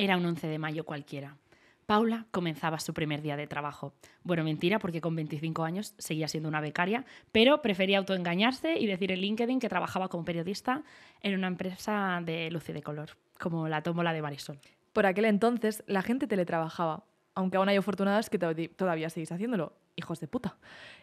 Era un 11 de mayo cualquiera. Paula comenzaba su primer día de trabajo. Bueno, mentira, porque con 25 años seguía siendo una becaria, pero prefería autoengañarse y decir en LinkedIn que trabajaba como periodista en una empresa de luz y de color, como la tómbola de Marisol. Por aquel entonces, la gente teletrabajaba, aunque aún hay afortunadas que todavía seguís haciéndolo, hijos de puta.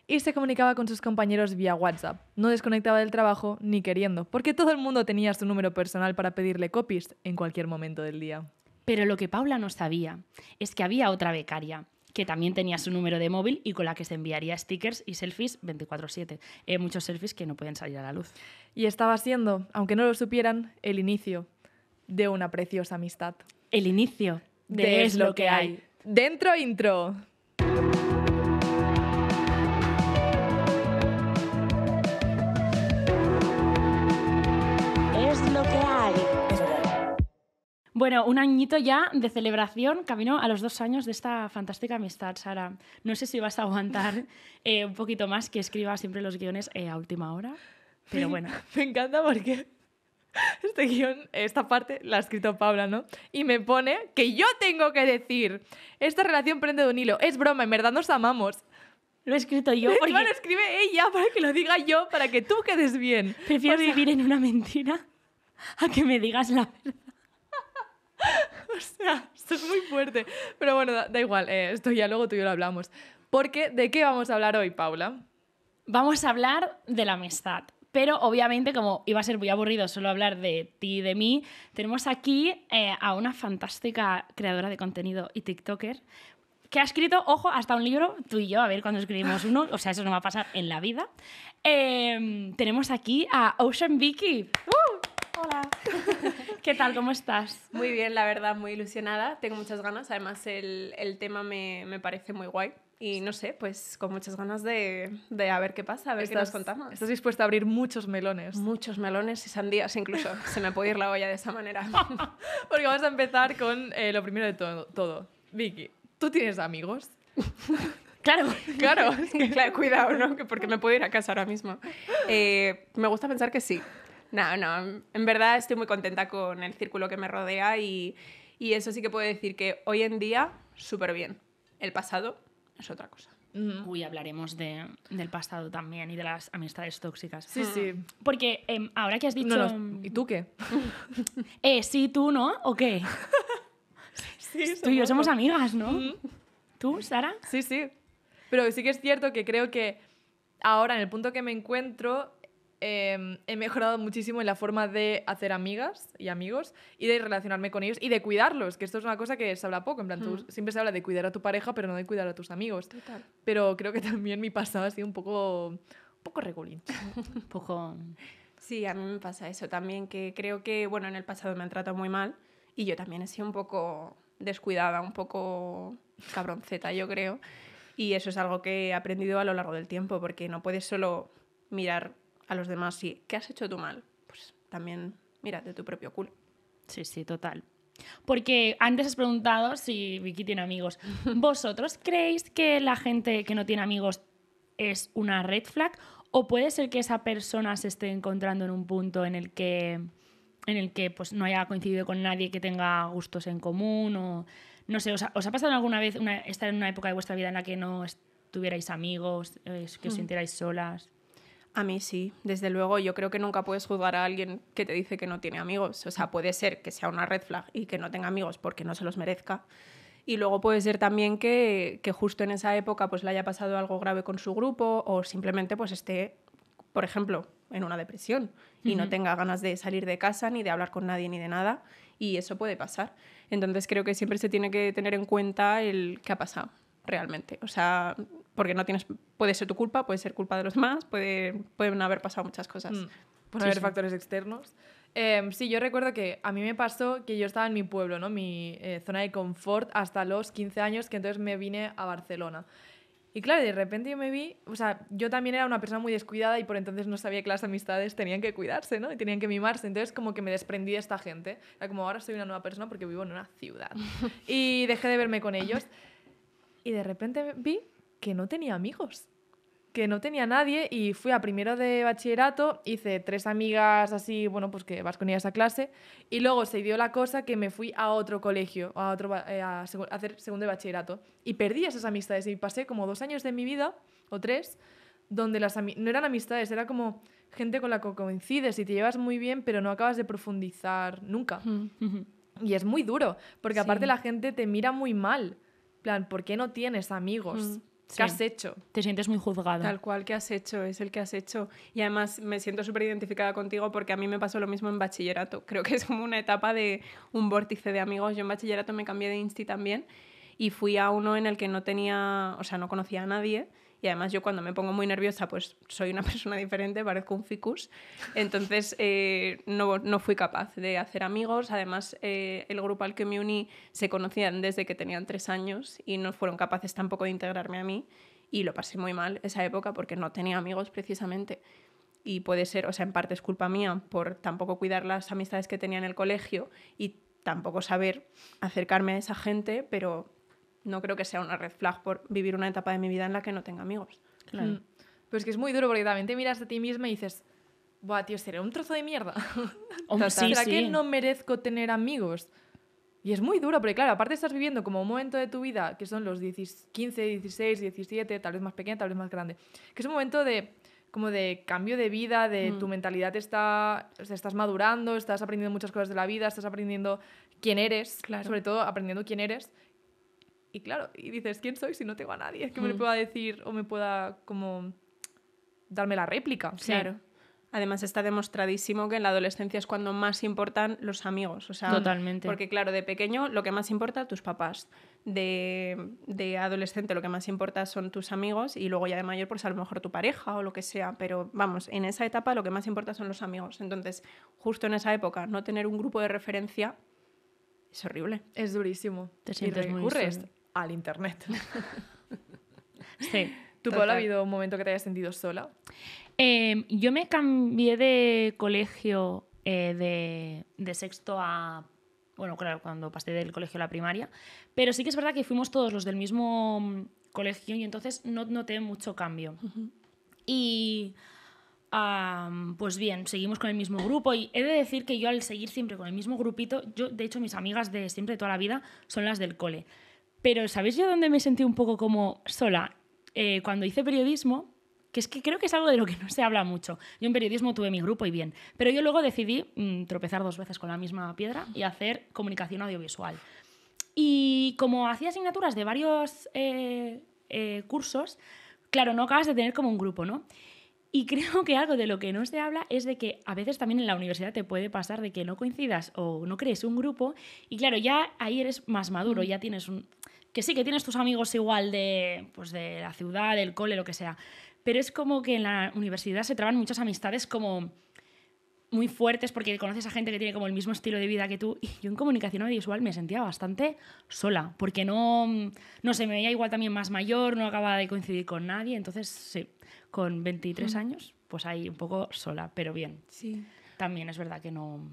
Y se comunicaba con sus compañeros vía WhatsApp. No desconectaba del trabajo ni queriendo, porque todo el mundo tenía su número personal para pedirle copies en cualquier momento del día. Pero lo que Paula no sabía es que había otra becaria que también tenía su número de móvil y con la que se enviaría stickers y selfies 24/7. Hay eh, muchos selfies que no pueden salir a la luz. Y estaba siendo, aunque no lo supieran, el inicio de una preciosa amistad. El inicio de, de es lo que hay. Dentro intro. Bueno, un añito ya de celebración, camino a los dos años de esta fantástica amistad, Sara. No sé si vas a aguantar eh, un poquito más que escriba siempre los guiones eh, a última hora, pero bueno. Me encanta porque este guión, esta parte la ha escrito Paula, ¿no? Y me pone que yo tengo que decir, esta relación prende de un hilo, es broma, en verdad nos amamos. Lo he escrito yo. Porque... lo escribe ella para que lo diga yo, para que tú quedes bien. Prefiero vivir en una mentira a que me digas la verdad. o sea, esto es muy fuerte. Pero bueno, da, igual, eh, esto ya luego tú y yo lo hablamos. Porque, ¿de qué vamos a hablar hoy, Paula? Vamos a hablar de la amistad. Pero obviamente, como iba a ser muy aburrido solo hablar de ti y de mí, tenemos aquí eh, a una fantástica creadora de contenido y TikToker que ha escrito, ojo, hasta un libro, tú y yo, a ver cuando escribimos uno, o sea, eso no va a pasar en la vida. Em, tenemos aquí a Ocean Vicky. ¡Uh! Hola. ¿Qué tal? ¿Cómo estás? Muy bien, la verdad, muy ilusionada. Tengo muchas ganas. Además, el, el tema me, me, parece muy guay. Y no sé, pues con muchas ganas de, de a ver qué pasa, a ver qué nos contamos. Estás dispuesta a abrir muchos melones. Muchos melones y sandías incluso. Se me puede ir la olla de esa manera. Porque vamos a empezar con eh, lo primero de todo, Vicky, ¿tú tienes amigos? Claro, claro, cuidado, ¿no? Porque me puedo ir a casa ahora mismo. Eh, me gusta pensar que sí, no, no, en verdad estoy muy contenta con el círculo que me rodea y, eso sí que puedo decir que hoy en día, súper bien. El pasado es otra cosa. Uy, hablaremos del pasado también y de las amistades tóxicas. Sí, sí. Porque em, ahora que has dicho... ¿Y em, tú qué? eh, sí, tú, ¿no? ¿O qué? sí, tú y yo somos amigas, ¿no? ¿Tú, Sara? Sí, sí. Pero sí que es cierto que creo que ahora, en el punto que me encuentro, Em, he mejorado muchísimo en la forma de hacer amigas y amigos y de relacionarme con ellos y de cuidarlos, que esto es una cosa que se habla poco, en plan, tú, mm. siempre se habla de cuidar a tu pareja, pero no de cuidar a tus amigos. Total. Pero creo que también mi pasado ha sido un poco, un poco regulín. un poco... Sí, a mí me pasa eso también, que creo que, bueno, en el pasado me han tratado muy mal y yo también he sido un poco descuidada, un poco cabronceta, yo creo. Y eso es algo que he aprendido a lo largo del tiempo, porque no puedes solo mirar a los demás sí. ¿Qué has hecho tú mal? Pues también mírate tu propio culo. Sí, sí, total. Porque antes has preguntado si Vicky tiene amigos. ¿Vosotros creéis que la gente que no tiene amigos es una red flag? ¿O puede ser que esa persona se esté encontrando en un punto en el que, en el que pues, no haya coincidido con nadie que tenga gustos en común? O, no sé, ¿os ha, pasado alguna vez estar en una época de vuestra vida en la que no tuvierais amigos, eh, que os hmm. sintierais solas? A mí sí, desde luego. Yo creo que nunca puedes juzgar a alguien que te dice que no tiene amigos. O sea, puede ser que sea una red flag y que no tenga amigos porque no se los merezca. Y luego puede ser también que, justo en esa época pues le haya pasado algo grave con su grupo o simplemente pues esté, por ejemplo, en una depresión y no tenga ganas de salir de casa ni de hablar con nadie ni de nada. Y eso puede pasar. Entonces creo que siempre se tiene que tener en cuenta el qué ha pasado realmente. O sea, porque no tienes, puede ser tu culpa, puede ser culpa de los demás, puede, pueden haber pasado muchas cosas. Puede mm. Pueden haber factores externos. Em, sí, yo recuerdo que a mí me pasó que yo estaba en mi pueblo, ¿no? mi eh, zona de confort, hasta los 15 años, que entonces me vine a Barcelona. Y claro, de repente yo me vi, o sea, yo también era una persona muy descuidada y por entonces no sabía que las amistades tenían que cuidarse, ¿no? Y tenían que mimarse. Entonces como que me desprendí de esta gente. Era como ahora soy una nueva persona porque vivo en una ciudad. Y dejé de verme con ellos. Y de repente vi que no tenía amigos, que no tenía nadie y fui a primero de bachillerato, hice tres amigas así, bueno, pues que vas con ella a clase y luego se dio la cosa que me fui a otro colegio, a, otro, eh, hacer segundo de bachillerato y perdí esas amistades y pasé como dos años de mi vida o tres donde las no eran amistades, era como gente con la que coincides y te llevas muy bien, pero no acabas de profundizar nunca. y es muy duro, porque aparte la gente te mira muy mal. plan, ¿por qué no tienes amigos? Mm. ¿Qué has hecho? Te sientes muy juzgada. Tal cual, ¿qué has hecho? Es el que has hecho. Y además me siento súper identificada contigo porque a mí me pasó lo mismo en bachillerato. Creo que es como una etapa de un vórtice de amigos. Yo en bachillerato me cambié de insti también y fui a uno en el que no tenía, o sea, no conocía a nadie y además yo cuando me pongo muy nerviosa pues soy una persona diferente, parezco un ficus, entonces eh, no, no, fui capaz de hacer amigos, además eh, el grupo al que me uní se conocían desde que tenían tres años y no fueron capaces tampoco de integrarme a mí y lo pasé muy mal esa época porque no tenía amigos precisamente y puede ser, o sea, en parte es culpa mía por tampoco cuidar las amistades que tenía en el colegio y tampoco saber acercarme a esa gente, pero no creo que sea una red flag por vivir una etapa de mi vida en la que no tenga amigos. Pues es que es muy duro porque también te miras a ti misma y dices, Buah, tío, seré un trozo de mierda. O sea, que no merezco tener amigos? Y es muy duro, porque claro, aparte estás viviendo como un momento de tu vida, que son los 15, 16, 17, tal vez más pequeña, tal vez más grande, que es un momento de como de cambio de vida, de mm. tu mentalidad está, estás madurando, estás aprendiendo muchas cosas de la vida, estás aprendiendo quién eres, sobre todo aprendiendo quién eres, y claro, y dices, ¿quién soy si no tengo a nadie? que me hmm. pueda decir o me pueda como darme la réplica. Claro. Además está demostradísimo que en la adolescencia es cuando más importan los amigos. O sea, Totalmente. Porque claro, de pequeño lo que más importa tus papás. De, de, adolescente lo que más importa son tus amigos y luego ya de mayor pues a lo mejor tu pareja o lo que sea. Pero vamos, en esa etapa lo que más importa son los amigos. Entonces, justo en esa época, no tener un grupo de referencia es horrible. Es durísimo. Te sientes y muy al Internet. sí. ¿Tú, Paula, ha habido un momento que te hayas sentido sola? Em, yo me cambié de colegio eh, de, sexto a... Bueno, claro, cuando pasé del colegio a la primaria. Pero sí que es verdad que fuimos todos los del mismo mm, colegio y entonces no noté mucho cambio. Y... pues bien, seguimos con el mismo grupo y he de decir que yo al seguir siempre con el mismo grupito, yo de hecho mis amigas de siempre de toda la vida son las del cole. Pero ¿sabéis yo dónde me sentí un poco como sola? Eh, cuando hice periodismo, que es que creo que es algo de lo que no se habla mucho. Yo en periodismo tuve mi grupo y bien, pero yo luego decidí mm, tropezar dos veces con la misma piedra y hacer comunicación audiovisual. Y como hacía asignaturas de varios eh, eh, cursos, claro, no acabas de tener como un grupo, ¿no? Y creo que algo de lo que no se habla es de que a veces también en la universidad te puede pasar de que no coincidas o no crees un grupo y claro, ya ahí eres más maduro, ya tienes un, que sí, que tienes tus amigos igual de, pues, de la ciudad, del cole, lo que sea, pero es como que en la universidad se traban muchas amistades como muy fuertes porque conoces a gente que tiene como el mismo estilo de vida que tú. Y yo en comunicación audiovisual me sentía bastante sola, porque no, no sé, me veía igual también más mayor, no acababa de coincidir con nadie. Entonces, sí, con 23 mm. años, pues ahí un poco sola, pero bien. También es verdad que no,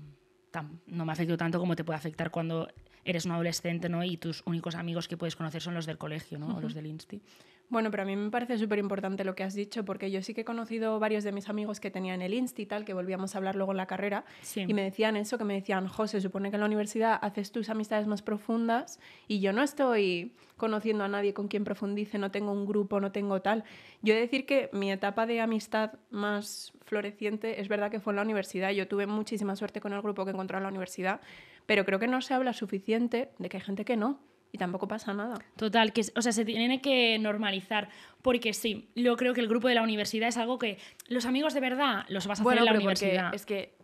no me afectó tanto como te puede afectar cuando eres un adolescente ¿no? y tus únicos amigos que puedes conocer son los del colegio ¿no? o los del insti. Bueno, pero a mí me parece súper importante lo que has dicho, porque yo sí que he conocido varios de mis amigos que tenían el Insti tal, que volvíamos a hablar luego en la carrera, y me decían eso, que me decían, José, supone que en la universidad haces tus amistades más profundas y yo no estoy conociendo a nadie con quien profundice, no tengo un grupo, no tengo tal. Yo he de decir que mi etapa de amistad más floreciente es verdad que fue en la universidad, yo tuve muchísima suerte con el grupo que encontré en la universidad, pero creo que no se habla suficiente de que hay gente que no. Y tampoco pasa nada. Total, que, o sea, se tiene que normalizar. Porque sí, yo creo que el grupo de la universidad es algo que los amigos de verdad los vas a hacer en la universidad. Es que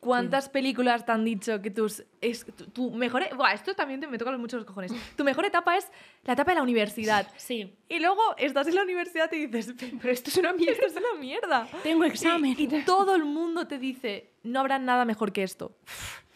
¿Cuántas películas te han dicho que tus. Es, tu, mejor. E, buah, esto también me toca mucho los cojones. Tu mejor etapa es la etapa de la universidad. Sí. Y luego estás en la universidad y dices, pero esto es una mierda, esto es una mierda. Tengo examen. Y, y todo el mundo te dice, no habrá nada mejor que esto.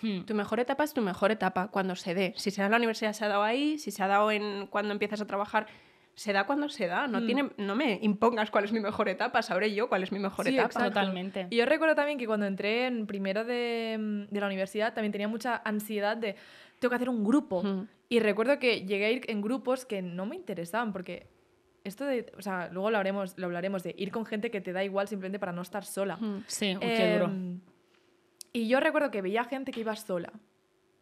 Hmm. Tu mejor etapa es tu mejor etapa cuando se dé. Si se da en la universidad, se ha dado ahí. Si se ha dado en cuando empiezas a trabajar, se da cuando se da. No, hmm. tiene, no me impongas cuál es mi mejor etapa, sabré yo cuál es mi mejor etapa. Totalmente. Y yo recuerdo también que cuando entré en primero mm, de, la universidad también tenía mucha ansiedad de tengo que hacer un grupo. Hmm. Y recuerdo que llegué a ir en grupos que no me interesaban porque esto de, o sea, luego lo hablaremos, lo hablaremos de ir con gente que te da igual simplemente para no estar sola. Sí, em, duro. Y yo recuerdo que veía gente que iba sola,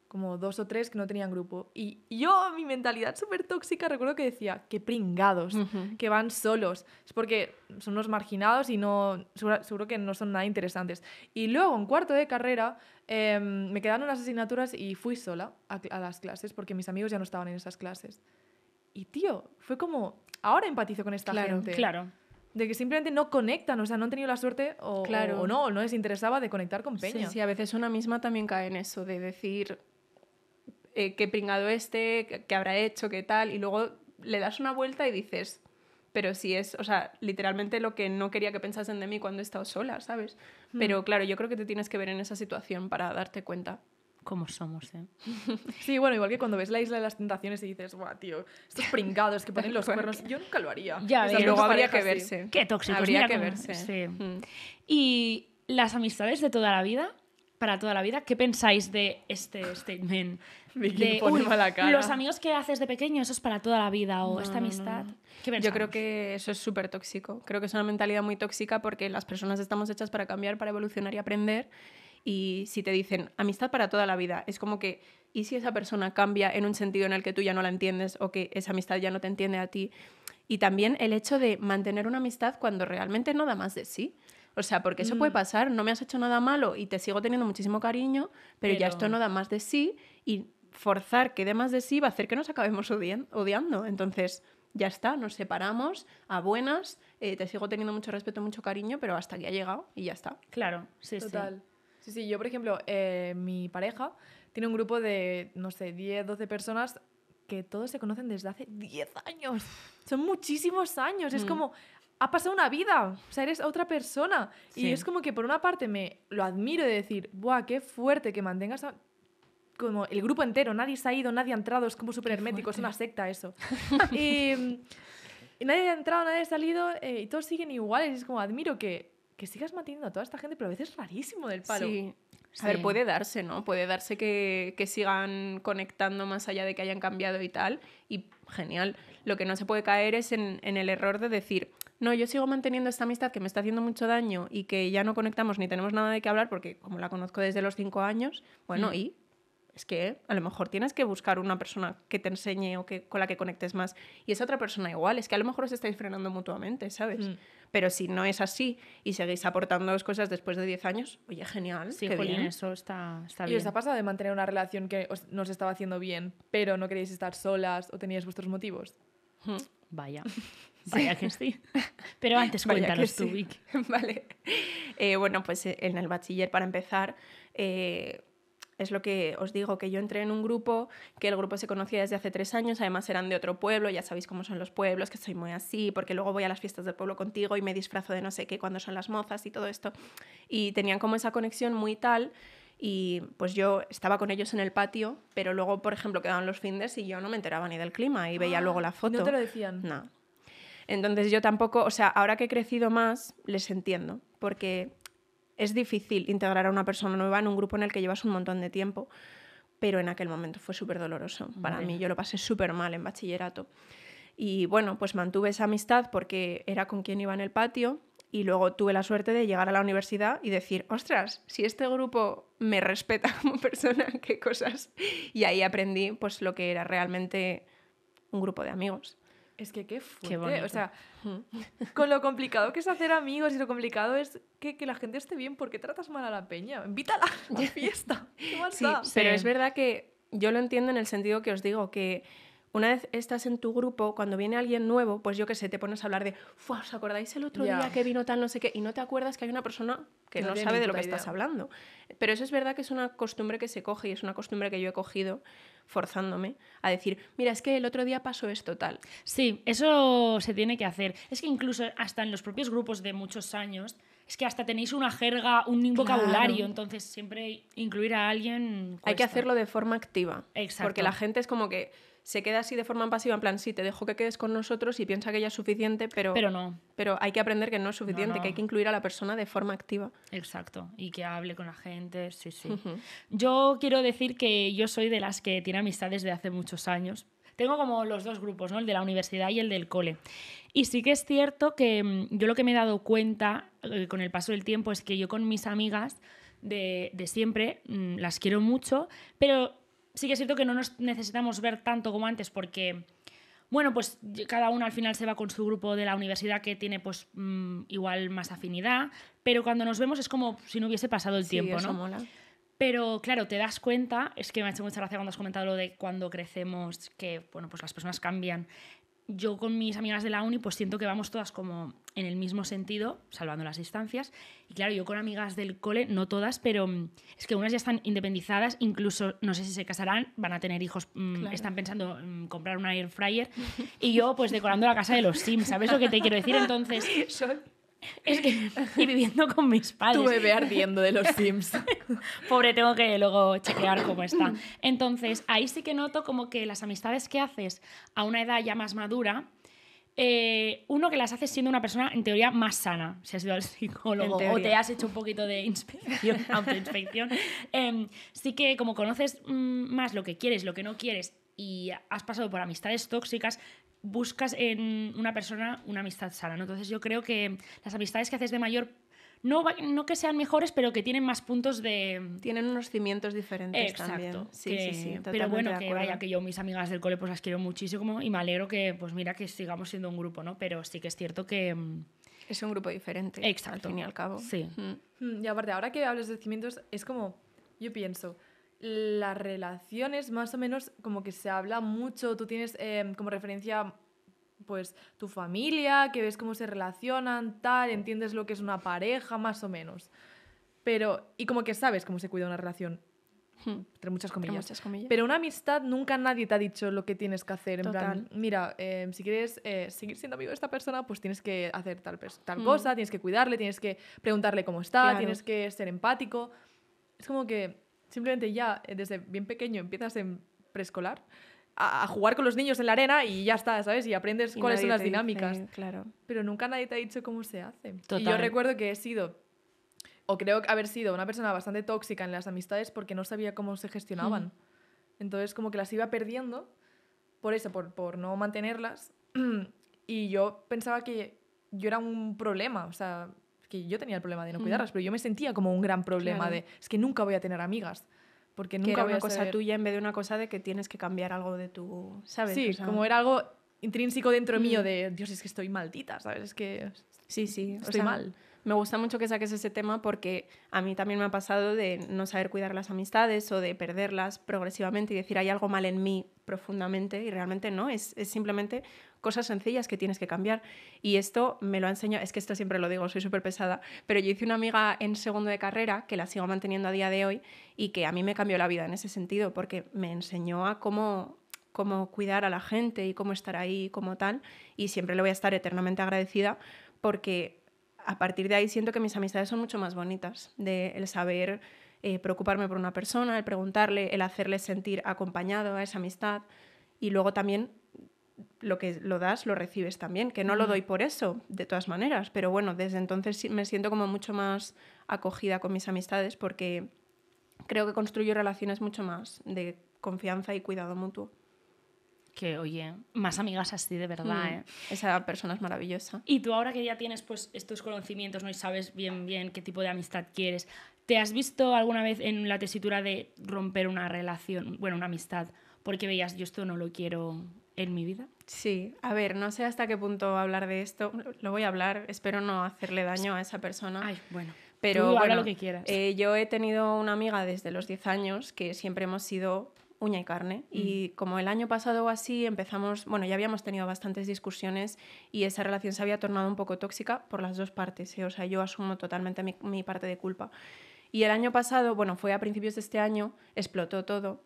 como dos o tres que no tenían grupo. Y yo, mi mentalidad súper tóxica, recuerdo que decía, qué pringados, que van solos. Es porque son unos marginados y no seguro, que no son nada interesantes. Y luego, en cuarto de carrera, em, me quedaron unas asignaturas y fui sola a, las clases porque mis amigos ya no estaban en esas clases. Y tío, fue como, ahora empatizo con esta gente. Claro, claro de que simplemente no conectan, o sea, no han tenido la suerte o, claro. o, no, no les interesaba de conectar con Peña. Sí, a veces una misma también cae en eso, de decir eh, qué pringado este, qué habrá hecho, qué tal, y luego le das una vuelta y dices, pero si es, o sea, literalmente lo que no quería que pensasen de mí cuando he estado sola, ¿sabes? Hmm. Pero claro, yo creo que te tienes que ver en esa situación para darte cuenta. Como somos, ¿eh? Sí, bueno, igual que cuando ves la isla de las tentaciones y dices, guau, tío, estos pringados que ponen los cuernos, yo nunca lo haría. Ya, luego habría que verse. Qué tóxicos. Habría que verse. Sí. Mm. Y las amistades de toda la vida, para toda la vida, ¿qué pensáis de este statement? de, uy, mala cara. Los amigos que haces de pequeño, eso es para toda la vida o esta amistad. Yo creo que eso es súper tóxico. Creo que es una mentalidad muy tóxica porque las personas estamos hechas para cambiar, para evolucionar y aprender. Y si te dicen amistad para toda la vida, es como que, ¿y si esa persona cambia en un sentido en el que tú ya no la entiendes o que esa amistad ya no te entiende a ti? Y también el hecho de mantener una amistad cuando realmente no da más de sí. O sea, porque eso puede mm. pasar, no me has hecho nada malo y te sigo teniendo muchísimo cariño, pero, ya esto no da más de sí y forzar que dé más de sí va a hacer que nos acabemos odiando. Entonces, ya está, nos separamos a buenas, eh, te sigo teniendo mucho respeto, mucho cariño, pero hasta aquí ha llegado y ya está. Claro, sí, Total. sí. Sí, sí, yo por ejemplo, eh, mi pareja tiene un grupo de, no sé, 10, 12 personas que todos se conocen desde hace 10 años. Son muchísimos años. Es mm. como, ha pasado una vida. O sea, eres otra persona. Y es como que por una parte me lo admiro de decir, ¡buah, qué fuerte que mantengas a... como el grupo entero! Nadie se ha ido, nadie ha entrado. Es como súper hermético, es una secta eso. y, nadie ha entrado, nadie ha salido eh, y todos siguen iguales. Es como, admiro que que sigas manteniendo a toda esta gente, pero a veces es rarísimo del palo. Sí. A ver, puede darse, ¿no? Puede darse que, sigan conectando más allá de que hayan cambiado y tal. Y genial. Lo que no se puede caer es en, el error de decir, no, yo sigo manteniendo esta amistad que me está haciendo mucho daño y que ya no conectamos ni tenemos nada de qué hablar porque como la conozco desde los cinco años, bueno, mm. y es que a lo mejor tienes que buscar una persona que te enseñe o que, con la que conectes más. Y es otra persona igual, es que a lo mejor os estáis frenando mutuamente, ¿sabes? Mm. Pero si no es así y seguís las cosas después de 10 años, oye, genial. Sí, eso está, bien. ¿Y os ha pasado de mantener una relación que os, no estaba haciendo bien, pero no queríais estar solas o teníais vuestros motivos? Hmm. Vaya. Vaya que sí. Pero antes cuéntanos tú, Vale. Eh, bueno, pues eh, en el bachiller, para empezar, eh, es lo que os digo, que yo entré en un grupo, que el grupo se conocía desde hace tres años, además eran de otro pueblo, ya sabéis cómo son los pueblos, que soy muy así, porque luego voy a las fiestas del pueblo contigo y me disfrazo de no sé qué cuando son las mozas y todo esto. Y tenían como esa conexión muy tal. Y pues yo estaba con ellos en el patio, pero luego, por ejemplo, quedaban los finders y yo no me enteraba ni del clima y veía ah, luego la foto. ¿No te lo decían? No. Entonces yo tampoco, o sea, ahora que he crecido más, les entiendo, porque es difícil integrar a una persona nueva en un grupo en el que llevas un montón de tiempo, pero en aquel momento fue súper doloroso. Para mí yo lo pasé súper mal en bachillerato. Y bueno, pues mantuve esa amistad porque era con quien iba en el patio y luego tuve la suerte de llegar a la universidad y decir, ostras, si este grupo me respeta como persona, qué cosas. Y ahí aprendí pues lo que era realmente un grupo de amigos. Es que qué fuerte. o sea, hmm. con lo complicado que es hacer amigos y lo complicado es que, la gente esté bien, porque tratas mal a la peña? Invítala a la fiesta. sí, pero es verdad que yo lo entiendo en el sentido que os digo que una vez estás en tu grupo, cuando viene alguien nuevo, pues yo qué sé, te pones a hablar de, ¿os acordáis el otro día que vino tal no sé qué? Y no te acuerdas que hay una persona que no, sabe de lo que estás hablando. Pero eso es verdad que es una costumbre que se coge y es una costumbre que yo he cogido forzándome a decir, mira, es que el otro día pasó esto tal. Sí, eso se tiene que hacer. Es que incluso hasta en los propios grupos de muchos años, es que hasta tenéis una jerga, un vocabulario, entonces siempre incluir a alguien... Hay que hacerlo de forma activa. Exacto. Porque la gente es como que se queda así de forma pasiva, en plan, sí, te dejo que quedes con nosotros y piensa que ya es suficiente, pero, pero no. Pero hay que aprender que no es suficiente, que hay que incluir a la persona de forma activa. Exacto, y que hable con la gente, sí, sí. Yo quiero decir que yo soy de las que tiene amistades de hace muchos años. Tengo como los dos grupos, ¿no? El de la universidad y el del cole. Y sí que es cierto que mm, yo lo que me he dado cuenta eh, con el paso del tiempo es que yo con mis amigas de, de siempre mm, las quiero mucho, pero sí que es cierto que no nos necesitamos ver tanto como antes porque, bueno, pues cada uno al final se va con su grupo de la universidad que tiene pues mm, igual más afinidad, pero cuando nos vemos es como si no hubiese pasado el tiempo, ¿no? Pero claro, te das cuenta, es que me ha hecho mucha gracia cuando has comentado lo de cuando crecemos, que bueno, pues las personas cambian yo con mis amigas de la uni pues siento que vamos todas como en el mismo sentido, salvando las distancias. Y claro, yo con amigas del cole, no todas, pero mm, es que unas ya están independizadas, incluso no sé si se casarán, van a tener hijos, mm, están pensando en mm, comprar una air fryer y yo pues decorando la casa de los Sims, ¿sabes lo que te quiero decir? Entonces, Es que y viviendo con mis padres. Tu bebé ardiendo de los Sims. Pobre, tengo que luego chequear cómo está. Entonces, ahí sí que noto como que las amistades que haces a una edad ya más madura, eh, uno que las hace siendo una persona en teoría más sana, si has ido al psicólogo o te has hecho un poquito de inspección, autoinspección, em, sí que como conoces mm, más lo que quieres, lo que no quieres y has pasado por amistades tóxicas, buscas en una persona una amistad sana. Entonces yo creo que las amistades que haces de mayor no, no, que sean mejores, pero que tienen más puntos de. Tienen unos cimientos diferentes Exacto, Sí, sí, sí. Pero bueno, que vaya, que yo mis amigas del cole pues las quiero muchísimo y me alegro que, pues mira, que sigamos siendo un grupo, ¿no? Pero sí que es cierto que. Mm, es un grupo diferente. Exacto. Al fin y al cabo. Sí. Mm. Mm, y aparte, ahora que hablas de cimientos, es como. Yo pienso, las relaciones más o menos como que se habla mucho, tú tienes em, como referencia pues tu familia, que ves cómo se relacionan, tal, entiendes lo que es una pareja, más o menos. Pero, y como que sabes cómo se cuida una relación. Hmm. Entre muchas comillas. Pero una amistad nunca nadie te ha dicho lo que tienes que hacer. En plan, mira, em, si quieres eh, seguir siendo amigo de esta persona, pues tienes que hacer tal, tal hmm. cosa, tienes que cuidarle, tienes que preguntarle cómo está, tienes que ser empático. Es como que Simplemente ya eh, desde bien pequeño empiezas en preescolar a, jugar con los niños en la arena y ya está, ¿sabes? Y aprendes cuáles son las dinámicas. claro. Pero nunca nadie te ha dicho cómo se hace. Y yo recuerdo que he sido, o creo haber sido, una persona bastante tóxica en las amistades porque no sabía cómo se gestionaban. Mm. Entonces, como que las iba perdiendo por eso, por, por no mantenerlas. y yo pensaba que yo era un problema, o sea, que yo tenía el problema de no mm. cuidarlas, pero yo me sentía como un gran problema de, es que nunca voy a tener amigas. Porque nunca era una cosa tuya en vez de una cosa de que tienes que cambiar algo de tu, ¿sabes? Sí, como era algo intrínseco dentro mío mm. de, Dios, es que estoy maldita, ¿sabes? Es que sí, sí, estoy mal me gusta mucho que saques ese tema porque a mí también me ha pasado de no saber cuidar las amistades o de perderlas progresivamente y decir hay algo mal en mí profundamente y realmente no, es, simplemente cosas sencillas que tienes que cambiar. Y esto me lo ha enseñado, es que esto siempre lo digo, soy súper pesada, pero yo hice una amiga en segundo de carrera que la sigo manteniendo a día de hoy y que a mí me cambió la vida en ese sentido porque me enseñó a cómo cómo cuidar a la gente y cómo estar ahí como tal y siempre le voy a estar eternamente agradecida porque a partir de ahí siento que mis amistades son mucho más bonitas, de el saber eh, preocuparme por una persona, el preguntarle, el hacerle sentir acompañado a esa amistad y luego también lo que lo das lo recibes también, que no lo doy por eso, de todas maneras, pero bueno, desde entonces me siento como mucho más acogida con mis amistades porque creo que construyo relaciones mucho más de confianza y cuidado mutuo que, oye, más amigas así de verdad. Mm. ¿eh? Esa persona es maravillosa. Y tú ahora que ya tienes pues estos conocimientos ¿no? y sabes bien, bien qué tipo de amistad quieres, ¿te has visto alguna vez en la tesitura de romper una relación, bueno, una amistad, porque veías, yo esto no lo quiero en mi vida? Sí, a ver, no sé hasta qué punto hablar de esto. Lo voy a hablar, espero no hacerle daño a esa persona. Ay, bueno. Pero tú lo que quieras. Eh, yo he tenido una amiga desde los 10 años que siempre hemos sido uña y carne. Mm. Y como el año pasado o así empezamos, bueno, ya habíamos tenido bastantes discusiones y esa relación se había tornado un poco tóxica por las dos partes. ¿eh? O sea, yo asumo totalmente mi, mi parte de culpa. Y el año pasado, bueno, fue a principios de este año, explotó todo.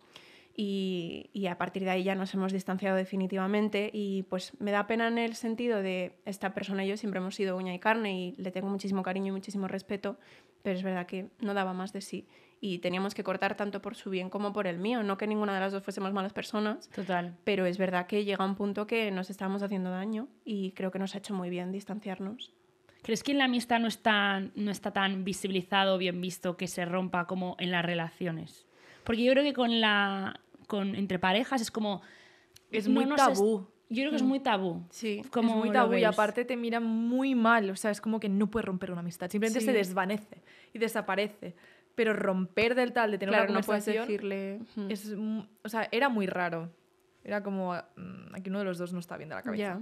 Y, y, a partir de ahí ya nos hemos distanciado definitivamente y pues me da pena en el sentido de esta persona y yo siempre hemos sido uña y carne y le tengo muchísimo cariño y muchísimo respeto, pero es verdad que no daba más de sí y teníamos que cortar tanto por su bien como por el mío. No que ninguna de las dos fuésemos malas personas. Total. Pero es verdad que llega un punto que nos estábamos haciendo daño y creo que nos ha hecho muy bien distanciarnos. ¿Crees que en la amistad no está, no está tan visibilizado o bien visto que se rompa como en las relaciones? Porque yo creo que con la. Con, entre parejas es como. Es muy tabú. yo creo que es mm. muy tabú. Sí, como es muy tabú y aparte te miran muy mal. O sea, es como que no puedes romper una amistad. Simplemente se desvanece y desaparece pero romper del tal, de tener una conversación... no puedes decirle... o sea, era muy raro. Era como, ah, mm, aquí uno de los dos no está bien de la cabeza.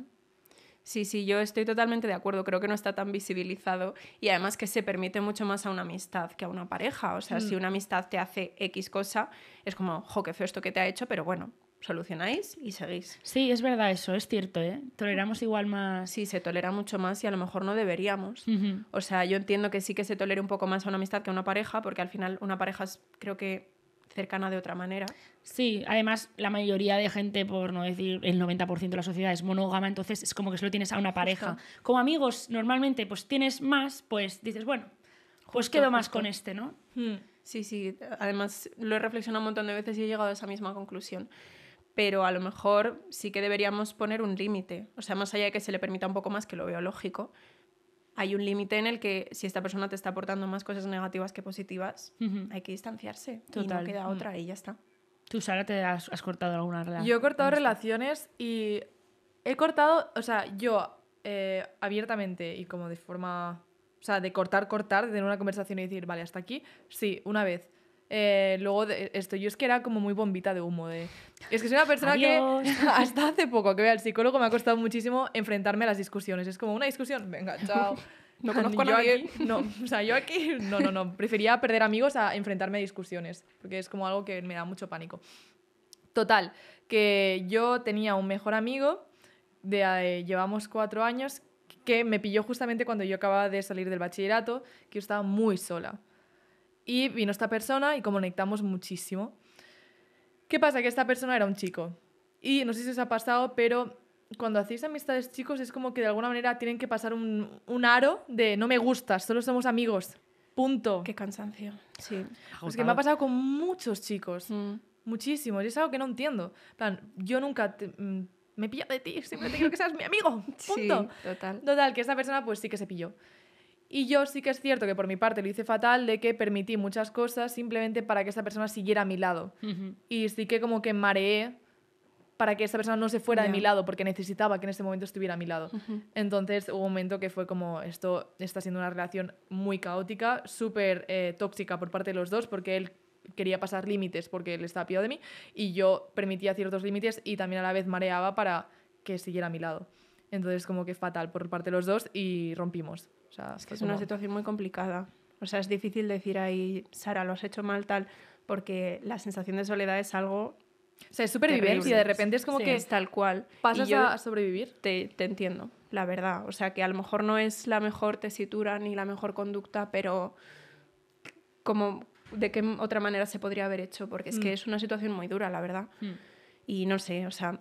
Sí, sí, yo estoy totalmente de acuerdo. Creo que no está tan visibilizado y además que se permite mucho más a una amistad que a una pareja. O sea, mm. si una amistad te hace X cosa, es como, jo, qué feo esto que te ha hecho, pero bueno, solucionáis y seguís. Sí, es verdad eso, es cierto, ¿eh? Toleramos igual más... Sí, se tolera mucho más y a lo mejor no deberíamos. O sea, yo entiendo que sí que se tolera un poco más a una amistad que a una pareja, porque al final una pareja es, creo que, cercana de otra manera. Sí, además la mayoría de gente, por no decir el 90% de la sociedad, es monógama, entonces es como que solo tienes a una pareja. Como amigos, normalmente, pues tienes más, pues dices, bueno, pues quedo más con este, ¿no? Hmm. Sí, sí, además lo he reflexionado un montón de veces y he llegado a esa misma conclusión pero a lo mejor sí que deberíamos poner un límite. O sea, más allá de que se le permita un poco más, que lo veo lógico, hay un límite en el que si esta persona te está aportando más cosas negativas que positivas, hay que distanciarse. Total. Y no queda mm. otra y ya está. ¿Tú, Sara, te has, cortado alguna relación? Yo he cortado relaciones y he cortado, o sea, yo eh, abiertamente y como de forma, o sea, de cortar, cortar, de tener una conversación y decir, vale, hasta aquí, sí, una vez. Eh, luego esto, yo es que era como muy bombita de humo. Es que soy una persona que hasta hace poco que veo al psicólogo me ha costado muchísimo enfrentarme a las discusiones. Es como una discusión, venga, chao. No conozco a nadie. no, o sea, yo aquí, no, no, no. Prefería perder amigos a enfrentarme a discusiones, porque es como algo que me da mucho pánico. Total, que yo tenía un mejor amigo, de, eh, llevamos cuatro años, que me pilló justamente cuando yo acababa de salir del bachillerato, que yo estaba muy sola. Y vino esta persona y conectamos muchísimo. ¿Qué pasa? Que esta persona era un chico. Y no sé si os ha pasado, pero cuando hacéis amistades chicos es como que de alguna manera tienen que pasar un, aro de no me gustas, solo somos amigos. Punto. Qué cansancio. Sí. Es que me ha pasado con muchos chicos. muchísimo Muchísimos. Y es algo que no entiendo. plan, yo nunca... Mm, me pillo de ti, siempre te quiero que seas mi amigo. Punto. total. Total, que esta persona pues sí que se pilló. Y yo sí que es cierto que por mi parte lo hice fatal de que permití muchas cosas simplemente para que esa persona siguiera a mi lado. Y sí que como que mareé para que esa persona no se fuera de mi lado, porque necesitaba que en ese momento estuviera a mi lado. Entonces hubo un momento que fue como, esto está siendo una relación muy caótica, súper eh, tóxica por parte de los dos, porque él quería pasar límites porque él estaba pie de mí, y yo permitía ciertos límites y también a la vez mareaba para que siguiera a mi lado. Entonces como que fatal por parte de los dos y rompimos. O sea, es que es una situación muy complicada. O sea, es difícil decir ahí, Sara, lo has hecho mal, tal, porque la sensación de soledad es algo. O sea, es supervivencia, de repente es como que. Es tal cual. ¿Pasas a sobrevivir? Te, te entiendo, la verdad. O sea, que a lo mejor no es la mejor tesitura ni la mejor conducta, pero. Como, de qué otra manera se podría haber hecho, porque es que mm. es una situación muy dura, la verdad. Mm. Y no sé, o sea,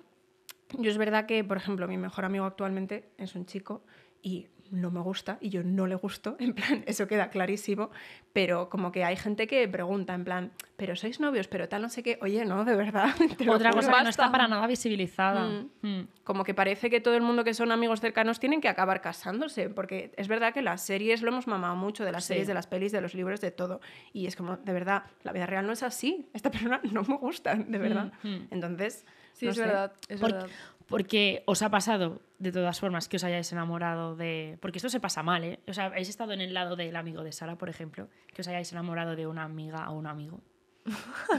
yo es verdad que, por ejemplo, mi mejor amigo actualmente es un chico y no me gusta y yo no le gusto, en plan, eso queda clarísimo, pero como que hay gente que pregunta, en plan, pero sois novios, pero tal, no sé qué, oye, no, de verdad. Otra cosa no está para nada visibilizada. Mm. Mm. Como que parece que todo el mundo que son amigos cercanos tienen que acabar casándose, porque es verdad que las series lo hemos mamado mucho, de las series, de las pelis, de los libros, de todo, y es como, de verdad, la vida real no es así, esta persona no me gusta, de verdad. Mm, Entonces... Sí, es, verdad, es verdad, porque os ha pasado, de todas formas, que os hayáis enamorado de... Porque esto se pasa mal, ¿eh? O sea, habéis estado en el lado del amigo de Sara, por ejemplo, que os hayáis enamorado de una amiga o un amigo.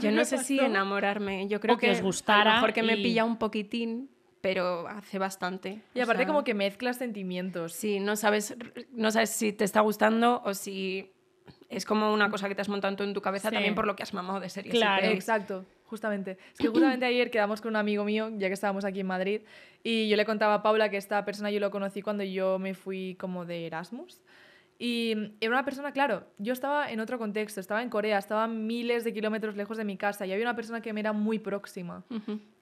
Yo no sé si enamorarme, yo creo que, que, os gustara. Porque me pilla un poquitín, pero hace bastante. Y aparte como que mezclas sentimientos. Sí, no sabes, no sabes si te está gustando o si es como una cosa que te has montado en tu cabeza también por lo que has mamado de series. Claro, exacto justamente. Es justamente ayer quedamos con un amigo mío, ya que estábamos aquí en Madrid, y yo le contaba a Paula que esta persona yo lo conocí cuando yo me fui como de Erasmus. Y mm, era una persona, claro, yo estaba en otro contexto, estaba en Corea, estaba miles de kilómetros lejos de mi casa y había una persona que me era muy próxima.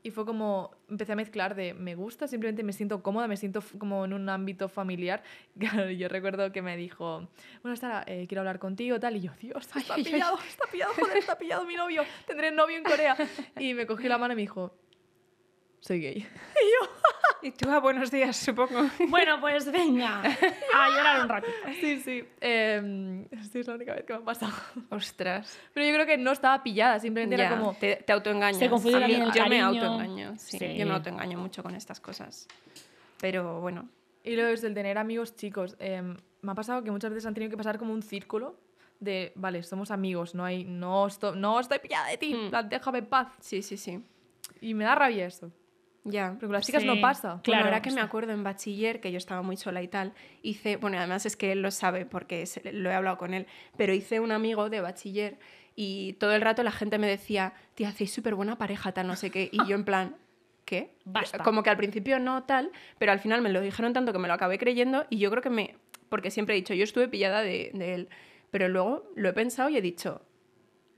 Y fue como, empecé a mezclar de me gusta, simplemente me siento cómoda, me siento como en un ámbito familiar. yo recuerdo que me dijo, bueno, Sara, eh, quiero hablar contigo, tal. Y yo, Dios, está pillado, está pillado, joder, está pillado mi novio, tendré novio en Corea. Y me cogí la mano y me dijo, soy gay. Y yo... Y tú, a ah, buenos días, supongo. Bueno, pues venga, a llorar un ratito. Sí, sí. Eh, es la única vez que me ha pasado. Ostras. Pero yo creo que no estaba pillada, simplemente era como... Te, te autoengañas. Se Yo cariño. me autoengaño, sí, Yo me autoengaño mucho con estas cosas. Pero bueno. Y luego es el tener amigos chicos. Em, me ha pasado que muchas veces han tenido que pasar como un círculo de, vale, somos amigos, no hay... No, estoy, no estoy pillada de ti, mm. déjame en paz. Sí, sí, sí. Y me da rabia esto ya, porque las chicas no pasa. Claro. ahora que me acuerdo en bachiller, que yo estaba muy sola y tal, hice, bueno, además es que él lo sabe porque lo he hablado con él, pero hice un amigo de bachiller y todo el rato la gente me decía, tía, hacéis súper buena pareja, tal, no sé qué, y yo en plan, ¿qué? Basta. Como que al principio no tal, pero al final me lo dijeron tanto que me lo acabé creyendo y yo creo que me, porque siempre he dicho, yo estuve pillada de, de él, pero luego lo he pensado y he dicho,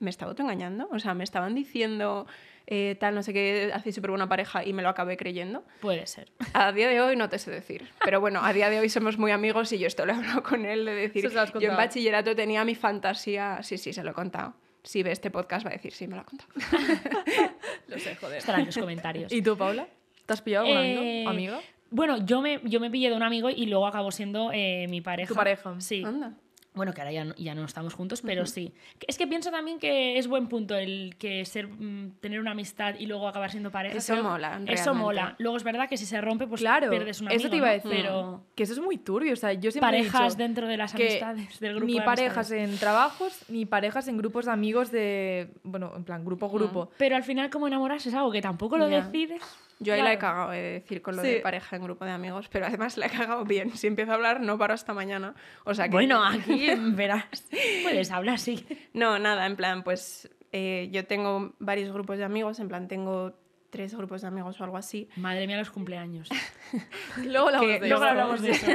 me estaba autoengañando. O sea, me estaban diciendo eh, tal, no sé qué, hacéis súper buena pareja y me lo acabé creyendo. Puede ser. A día de hoy no te sé decir. Pero bueno, a día de hoy somos muy amigos y yo esto lo he hablado con él de decir. Yo en bachillerato tenía mi fantasía. Sí, sí, se lo he contado. Si ve este podcast va a decir, sí, me lo ha contado. lo sé, joder. Estarán los comentarios. ¿Y tú, Paula? ¿Te has pillado un eh, amigo, Bueno, yo me, yo me pillé de un amigo y luego acabó siendo eh, mi pareja. ¿Tu pareja? Sí. Anda. Bueno, que ahora ya no, ya no estamos juntos, pero sí. Es que pienso también que es buen punto el que ser mm, tener una amistad y luego acabar siendo pareja. Eso mola. Eso mola. Luego es verdad que si se rompe, pues claro, pierdes una Eso te iba a decir. que eso es muy turbio. O sea, yo Parejas dentro de las amistades del grupo. Ni parejas en trabajos, ni parejas en grupos de amigos de. Bueno, en plan, grupo-grupo. Pero al final, como enamoras es algo que tampoco lo decides. Yo ahí la he cagado, es decir, con lo de pareja en grupo de amigos, pero además la he cagado bien. Si empiezo a hablar, no paro hasta mañana. O sea que... Bueno, aquí verás. Puedes hablar, sí. No, nada, en plan, pues eh, yo tengo varios grupos de amigos, en plan, tengo tres grupos de amigos o algo así. Madre mía, los cumpleaños. luego luego hablamos de eso.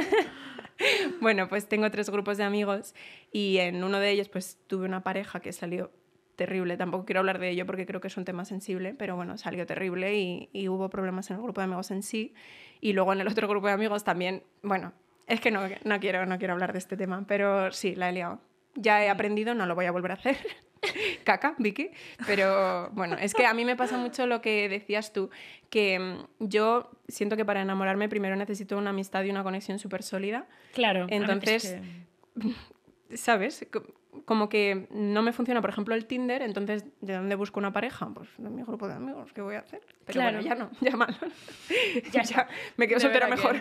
bueno, pues tengo tres grupos de amigos y en uno de ellos, pues tuve una pareja que salió terrible. Tampoco quiero hablar de ello porque creo que es un tema sensible, pero bueno, salió terrible y, hubo problemas en el grupo de amigos en sí. Y luego en el otro grupo de amigos también, bueno, es que no, no, quiero, no quiero hablar de este tema, pero sí, la he liado. Ya he aprendido, no lo voy a volver a hacer. Caca, Vicky. Pero bueno, es que a mí me pasa mucho lo que decías tú, que mm, yo siento que para enamorarme primero necesito una amistad y una conexión súper sólida. Claro. Entonces, ¿sabes? como que no me funciona, por ejemplo, el Tinder, entonces, ¿de dónde busco una pareja? Pues de mi grupo de amigos, ¿qué voy a hacer? Pero bueno, ya no, ya mal. ya, ya, me quedo soltera mejor.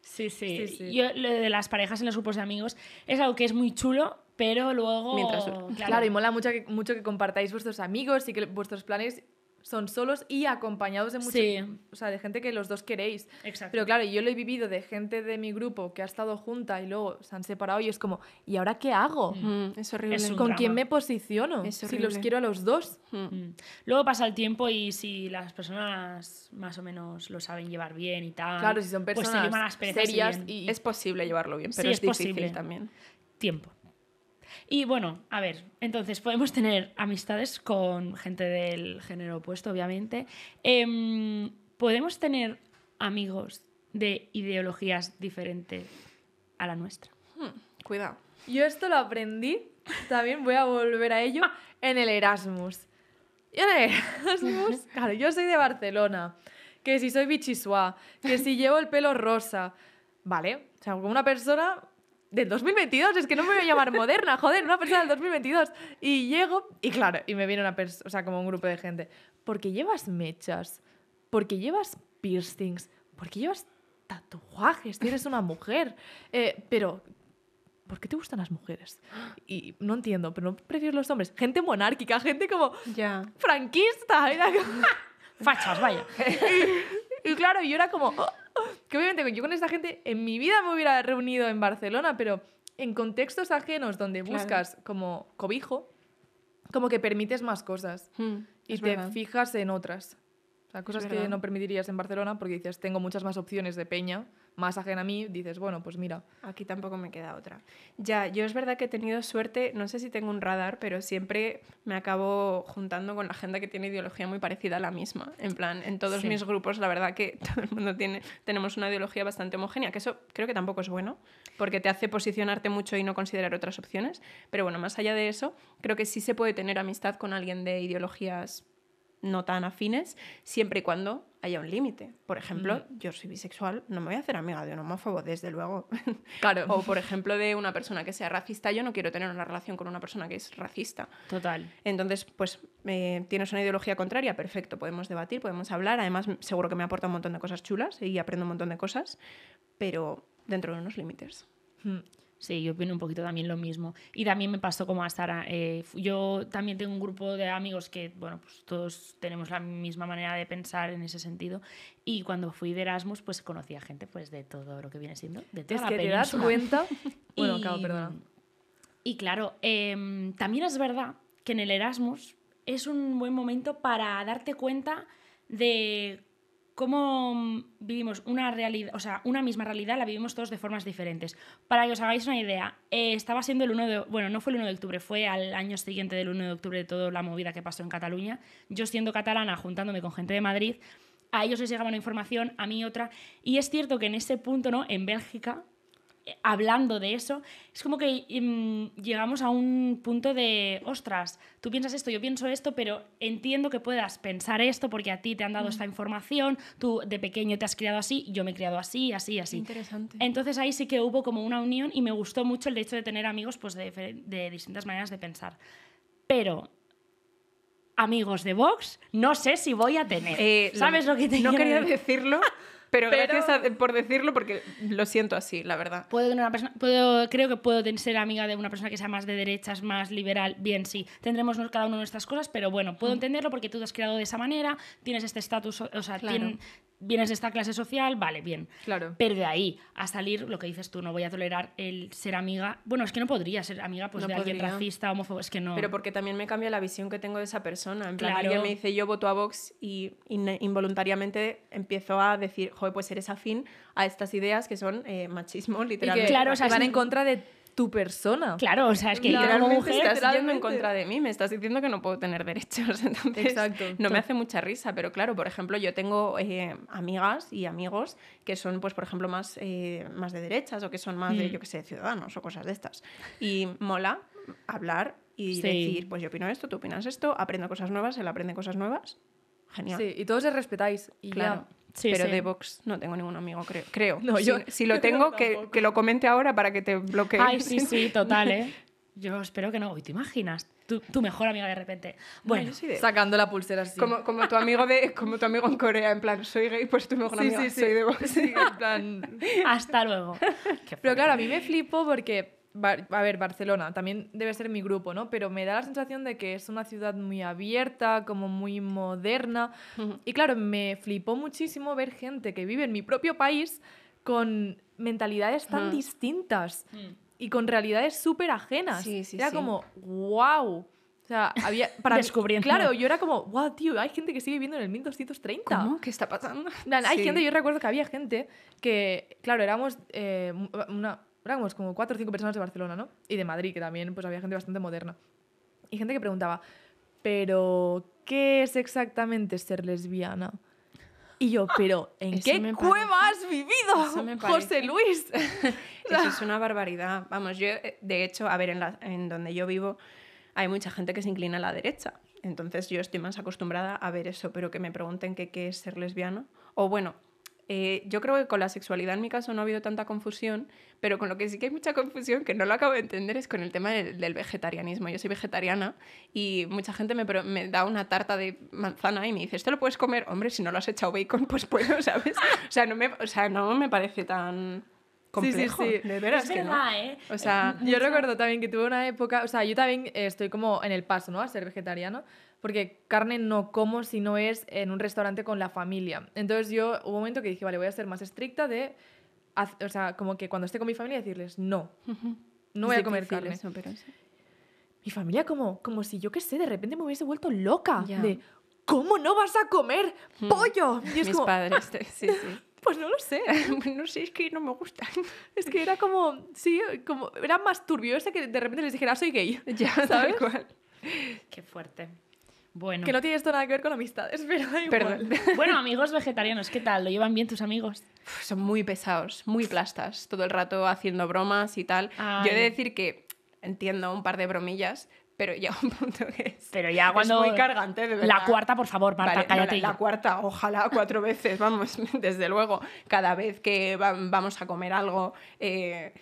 Sí, sí, Yo, lo de las parejas en los grupos de amigos es algo que es muy chulo, pero luego... Mientras... Claro. y mola mucho que, mucho que compartáis vuestros amigos y que vuestros planes son solos y acompañados de mucha, sí. o sea, de gente que los dos queréis. Pero claro, yo lo he vivido de gente de mi grupo que ha estado junta y luego se han separado y es como, ¿y ahora qué hago? Mm. Mm. Es horrible. ¿Con quién me posiciono? Si los quiero a los dos. Mm. Luego pasa el tiempo y si las personas más o menos lo saben llevar bien y tal. Claro, si son pues personas serias es posible llevarlo bien, pero es, difícil también. Tiempo. Y bueno, a ver, entonces podemos tener amistades con gente del género opuesto, obviamente. Em, podemos tener amigos de ideologías diferentes a la nuestra. Hmm, cuidado. Yo esto lo aprendí, también voy a volver a ello, en el Erasmus. Yo en el Erasmus, claro, yo soy de Barcelona, que si soy bichisua, que si llevo el pelo rosa, vale, o sea, como una persona del 2022, es que no me voy a llamar moderna, joder, una persona del 2022. Y llego, y claro, y me viene una persona, o sea, como un grupo de gente, porque llevas mechas, porque llevas piercings, porque llevas tatuajes, Tienes una mujer, eh, pero ¿por qué te gustan las mujeres? Y no entiendo, pero no prefieres los hombres. Gente monárquica, gente como ya. franquista. Fachas, vaya. Y claro, yo era como... Oh, oh". que obviamente yo con esta gente en mi vida me hubiera reunido en Barcelona, pero en contextos ajenos donde buscas como cobijo, como que permites más cosas hmm, y te fijas en otras. O sea, cosas que no permitirías en Barcelona porque dices, tengo muchas más opciones de peña más ajena a mí, dices, bueno, pues mira. Aquí tampoco me queda otra. Ya, yo es verdad que he tenido suerte, no sé si tengo un radar, pero siempre me acabo juntando con la gente que tiene ideología muy parecida a la misma. En plan, en todos mis grupos, la verdad que todo el mundo tiene, tenemos una ideología bastante homogénea, que eso creo que tampoco es bueno, porque te hace posicionarte mucho y no considerar otras opciones. Pero bueno, más allá de eso, creo que sí se puede tener amistad con alguien de ideologías no tan afines, siempre y cuando haya un límite. Por ejemplo, mm. yo soy bisexual, no me voy a hacer amiga de un homófobo, desde luego. Claro. o por ejemplo, de una persona que sea racista, yo no quiero tener una relación con una persona que es racista. Total. Entonces, pues, eh, tienes una ideología contraria, perfecto, podemos debatir, podemos hablar. Además, seguro que me aporta un montón de cosas chulas y aprendo un montón de cosas, pero dentro de unos límites. Mm. Sí, yo opino un poquito también lo mismo. Y también me pasó como a Sara. Eh, yo también tengo un grupo de amigos que, bueno, pues todos tenemos la misma manera de pensar en ese sentido. Y cuando fui de Erasmus, pues conocí a gente pues de todo lo que viene siendo, de es que te das cuenta. y, claro, em, también es verdad que en el Erasmus es un buen momento para darte cuenta de cómo mm, vivimos una realidad, o sea, una misma realidad la vivimos todos de formas diferentes. Para que os hagáis una idea, eh, estaba siendo el 1 de, bueno, no fue el 1 de octubre, fue al año siguiente del 1 de octubre de toda la movida que pasó en Cataluña. Yo siendo catalana, juntándome con gente de Madrid, a ellos les llegaba una información, a mí otra, y es cierto que en ese punto, ¿no? En Bélgica hablando de eso, es como que mm, llegamos a un punto de, ostras, tú piensas esto, yo pienso esto, pero entiendo que puedas pensar esto porque a ti te han dado esta mm. información, tú de pequeño te has criado así, yo me he criado así, así, así. Interesante. Entonces ahí sí que hubo como una unión y me gustó mucho el hecho de tener amigos pues, de, distintas maneras de pensar. Pero amigos de Vox, no sé si voy a tener. Eh, ¿Sabes lo, que te No quería decirlo, Pero, gracias por decirlo porque lo siento así, la verdad. Puedo una persona, puedo, creo que puedo ser amiga de una persona que sea más de derechas, más liberal. Bien, sí, tendremos cada uno nuestras cosas, pero bueno, puedo mm. entenderlo porque tú te has creado de esa manera, tienes este estatus, o sea, claro vienes de esta clase social, vale, bien. Claro. Pero de ahí a salir, lo que dices tú, no voy a tolerar el ser amiga. Bueno, es que no podría ser amiga pues, de alguien racista, homófobo, es que no. Pero porque también me cambia la visión que tengo de esa persona. alguien me dice yo voto a Vox y involuntariamente empiezo a decir, joder, pues eres afín a estas ideas que son eh, machismo, literalmente. Y claro, o sea, van en contra de tu persona. Claro, o sea, es que como mujer... estás yendo en contra de mí, me estás diciendo que no puedo tener derechos. Entonces, no me hace mucha risa, pero claro, por ejemplo, yo tengo eh, amigas y amigos que son, pues, por ejemplo, más, eh, más de derechas o que son más de, mm. yo qué sé, ciudadanos o cosas de estas. Y mola hablar y decir, pues yo opino esto, tú opinas esto, aprendo cosas nuevas, él aprende cosas nuevas. Genial. Sí, y todos se respetáis. Y claro pero de Vox no tengo ningún amigo, creo. creo. No, yo, si, lo tengo, que, lo comente ahora para que te bloquee. Ay, sí, sí, total, ¿eh? Yo espero que no. ¿Y te imaginas? Tu, mejor amiga de repente. Bueno, sacando la pulsera así. Como, como, tu amigo de, como tu amigo en Corea, en plan, soy gay, pues tu mejor sí, amiga, sí, soy de Vox. plan... Hasta luego. Pero claro, a mí me flipo porque a ver, Barcelona también debe ser mi grupo, ¿no? Pero me da la sensación de que es una ciudad muy abierta, como muy moderna. Y claro, me flipó muchísimo ver gente que vive en mi propio país con mentalidades tan mm. distintas mm. y con realidades súper ajenas. Sí, sí, era como, wow. O sea, había. Para descubrir. claro, yo era como, wow, tío, hay gente que sigue viviendo en el 1230. ¿Cómo? ¿Qué está pasando? hay gente, yo recuerdo que había gente que, claro, éramos eh, una, éramos pues, como cuatro o cinco personas de Barcelona, ¿no? Y de Madrid, que también pues había gente bastante moderna. Y gente que preguntaba, pero ¿qué es exactamente ser lesbiana? Y yo, pero ¿en qué cueva has vivido, José Luis? eso es una barbaridad. Vamos, yo, eh, de hecho, a ver, en, en donde yo vivo hay mucha gente que se inclina a la derecha. Entonces yo estoy más acostumbrada a ver eso, pero que me pregunten qué es ser lesbiana. O bueno, eh, yo creo que con la sexualidad en mi caso no ha habido tanta confusión, pero con lo que sí que hay mucha confusión, que no lo acabo de entender, es con el tema del, vegetarianismo. Yo soy vegetariana y mucha gente me, da una tarta de manzana y me dice, ¿esto lo puedes comer? Hombre, si no lo has echado bacon, pues puedo, ¿sabes? O sea, no me, o sea, no me parece tan complejo, sí, sí, sí. de veras. Es verdad, ¿eh? O sea, yo recuerdo también que tuve una época, o sea, yo también eh, estoy como en el paso, ¿no? A ser vegetariano, porque carne no como si no es en un restaurante con la familia. Entonces yo hubo un momento que dije, vale, voy a ser más estricta de, o sea, como que cuando esté con mi familia decirles, no, no voy a comer carne. pero mi familia como, como si yo qué sé, de repente me hubiese vuelto loca. De, ¿cómo no vas a comer hmm. pollo? Y es Mis padres, sí, sí. Pues no lo sé. no sé, es que no me gusta. Es que era como, sí, como, era más turbio ese que de repente les dijera, soy gay. Ya, ¿sabes? cuál. Qué fuerte. Bueno. Que no tiene esto nada que ver con amistades, pero bueno, amigos vegetarianos, ¿qué tal? ¿Lo llevan bien tus amigos? son muy pesados, muy plastas, todo el rato haciendo bromas y tal. Yo he de decir que entiendo un par de bromillas, pero ya un punto que es. Pero ya cuando. muy cargante, La cuarta, por favor, Marta, cállate. la, cuarta, ojalá cuatro veces, vamos, desde luego. Cada vez que vamos a comer algo, eh,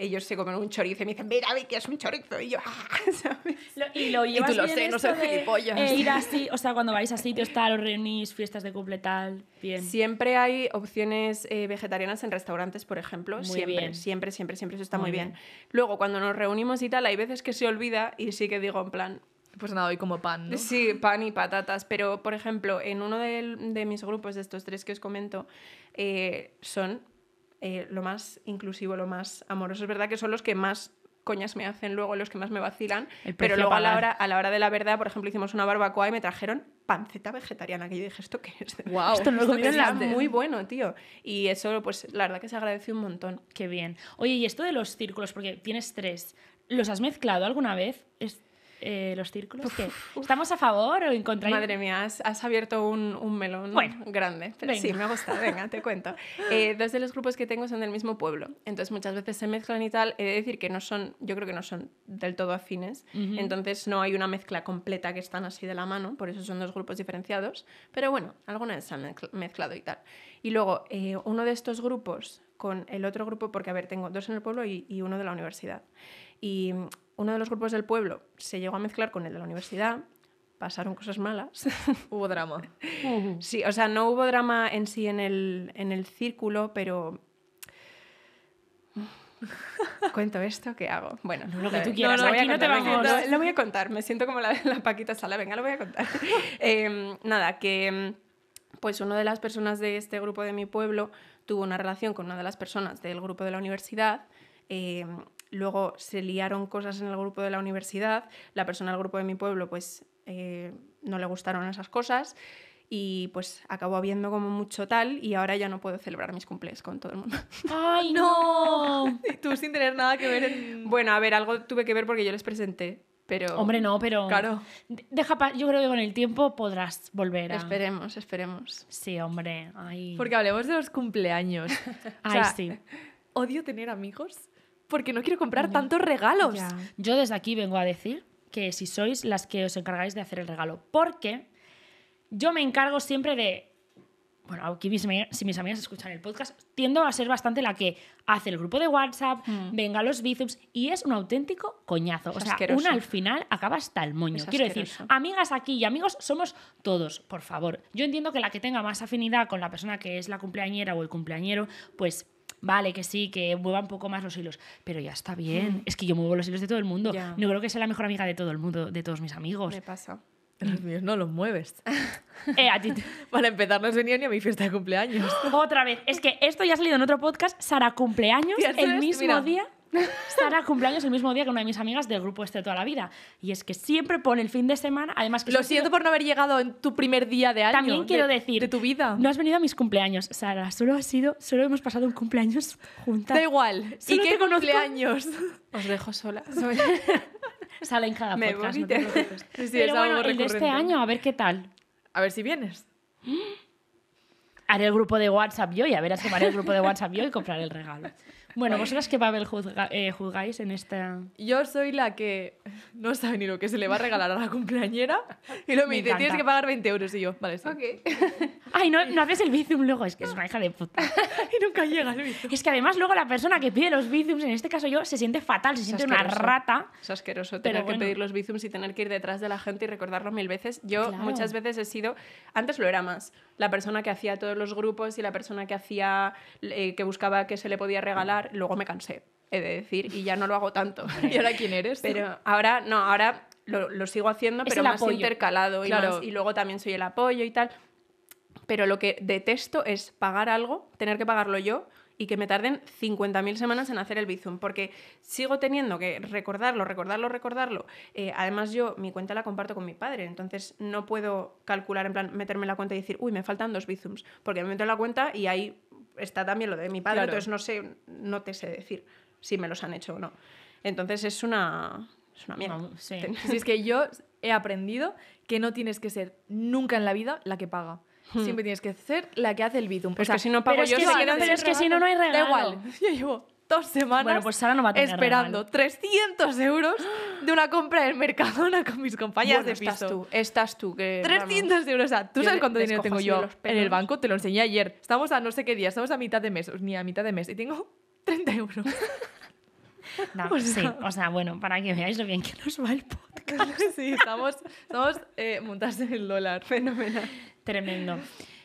ellos se comen un chorizo y me dicen, mira, que es un chorizo. Y yo, ah", y lo llevas y lo sé, no soy gilipollas. Eh, ir así, o sea, cuando vais a sitios tal, os reunís, fiestas de cumple tal, bien. Siempre hay opciones eh, vegetarianas en restaurantes, por ejemplo. siempre, siempre, siempre, siempre. Eso está muy, bien. Luego, cuando nos reunimos y tal, hay veces que se olvida y sí que digo en plan, pues nada, hoy como pan. ¿no? Sí, pan y patatas. Pero, por ejemplo, en uno de, mis grupos, de estos tres que os comento, eh, son eh, lo más inclusivo, lo más amoroso. Es verdad que son los que más coñas me hacen luego, los que más me vacilan, pero luego a la, hora, a la hora de la verdad, por ejemplo, hicimos una barbacoa y me trajeron panceta vegetariana, que yo dije, ¿esto qué es? esto no lo muy bueno, tío. Y eso, pues, la verdad que se agradece un montón. Qué bien. Oye, y esto de los círculos, porque tienes tres, ¿los has mezclado alguna vez? Eh, los círculos? ¿Estamos a favor o en contra? Madre mía, has, abierto un, melón grande. Pero sí, me gusta, venga, te cuento. Eh, dos de los grupos que tengo son del mismo pueblo, entonces muchas veces se mezclan y tal. He de decir que no son, yo creo que no son del todo afines, entonces no hay una mezcla completa que están así de la mano, por eso son dos grupos diferenciados, pero bueno, algunas se han mezclado y tal. Y luego, eh, uno de estos grupos con el otro grupo, porque a ver, tengo dos en el pueblo y, y uno de la universidad. Y uno de los grupos del pueblo se llegó a mezclar con el de la universidad, pasaron cosas malas. hubo drama. sí, o sea, no hubo drama en sí en el, círculo, pero... ¿Cuento esto? ¿Qué hago? Bueno, lo que tú quieras. No, voy lo, voy a contar. Me siento como la, la Paquita Sala. Venga, lo voy a contar. Em, nada, que pues una de las personas de este grupo de mi pueblo tuvo una relación con una de las personas del grupo de la universidad. Em, luego se liaron cosas en el grupo de la universidad, la persona del grupo de mi pueblo pues eh, no le gustaron esas cosas y pues acabó habiendo como mucho tal y ahora ya no puedo celebrar mis cumples con todo el mundo. ¡Ay, no! tú sin tener nada que ver mm. Bueno, a ver, algo tuve que ver porque yo les presenté, pero... Hombre, no, pero... Claro. Deja Yo creo que con el tiempo podrás volver a... Esperemos, esperemos. Sí, hombre. Porque hablemos de los cumpleaños. Ay, sí. Odio tener amigos porque no quiero comprar tantos regalos. Yo desde aquí vengo a decir que si sois las que os encargáis de hacer el regalo, porque yo me encargo siempre de... Bueno, aquí mis, si mis amigas escuchan el podcast, tiendo a ser bastante la que hace el grupo de WhatsApp, mm. venga los biceps y es un auténtico coñazo. o sea, una al final acaba hasta el moño. Quiero decir, amigas aquí y amigos somos todos, por favor. Yo entiendo que la que tenga más afinidad con la persona que es la cumpleañera o el cumpleañero, pues vale, que sí, que mueva un poco más los hilos, pero ya está bien. Mm. Es que yo muevo los hilos de todo el mundo. yo No creo que sea la mejor amiga de todo el mundo, de todos mis amigos. Me pasa. Los mm. míos no los mueves. Eh, Para empezar, no has ni a mi fiesta de cumpleaños. Otra vez. Es que esto ya ha salido en otro podcast. Sara cumpleaños el mismo día. Sara cumpleaños el mismo día que una de mis amigas del grupo este de toda la vida. Y es que siempre pone el fin de semana, además que... Lo siento por no haber llegado en tu primer día de año. También quiero decir... tu vida. No has venido a mis cumpleaños, Sara. Solo ha sido... Solo hemos pasado un cumpleaños juntas. Da igual. ¿Y qué cumpleaños? Os dejo sola. Sale en cada podcast, Pero bueno, de este año, a ver qué tal. A ver si vienes. Haré el grupo de WhatsApp yo y a ver, haré el grupo de WhatsApp yo y comprar el regalo. Bueno, ¿vosotras qué papel juzga, eh, juzgáis en esta...? Yo soy la que no sabe ni lo que se le va a regalar a la cumpleañera y lo me, tienes que pagar 20 euros. Y yo, vale, sí. Ay, no, no haces el bizum luego, es que es una hija de puta. y nunca llega el bizum. Es que además luego la persona que pide los bizums, en este caso yo, se siente fatal, se siente una rata. Es asqueroso tener que pedir los bizums y tener que ir detrás de la gente y recordarlo mil veces. Yo muchas veces he sido... Antes lo era más la persona que hacía todos los grupos y la persona que hacía, eh, que buscaba que se le podía regalar, luego me cansé, he de decir, y ya no lo hago tanto. ¿Y ahora quién eres? Pero ahora, no, ahora lo, sigo haciendo, pero más intercalado y, y luego también soy el apoyo y tal. Pero lo que detesto es pagar algo, tener que pagarlo yo, y que me tarden 50.000 semanas en hacer el Bizum, porque sigo teniendo que recordarlo, recordarlo, recordarlo. Eh, además, yo mi cuenta la comparto con mi padre, entonces no puedo calcular, en plan, meterme en la cuenta y decir, uy, me faltan dos Bizums, porque me meto en la cuenta y ahí está también lo de mi padre, entonces no sé, no te sé decir si me los han hecho o no. Entonces es una... mierda. Si es que yo he aprendido que no tienes que ser nunca en la vida la que paga. Hmm. Siempre tienes que ser la que hace el bidum. Pero que si no pago yo, se no, pero es que si no, no hay regalo. Da igual. Yo llevo dos semanas pues esperando 300 euros de una compra en Mercadona con mis compañeras de piso. Estás tú, estás tú. Que, 300 euros. tú sabes cuánto dinero tengo yo en el banco. Te lo enseñé ayer. Estamos a no sé qué día, estamos a mitad de mes, ni a mitad de mes. Y tengo 30 euros. No, o sí, o sea, bueno, para que veáis lo bien que nos va el podcast. Sí, estamos, estamos eh, montados en el dólar, fenomenal. Tremendo.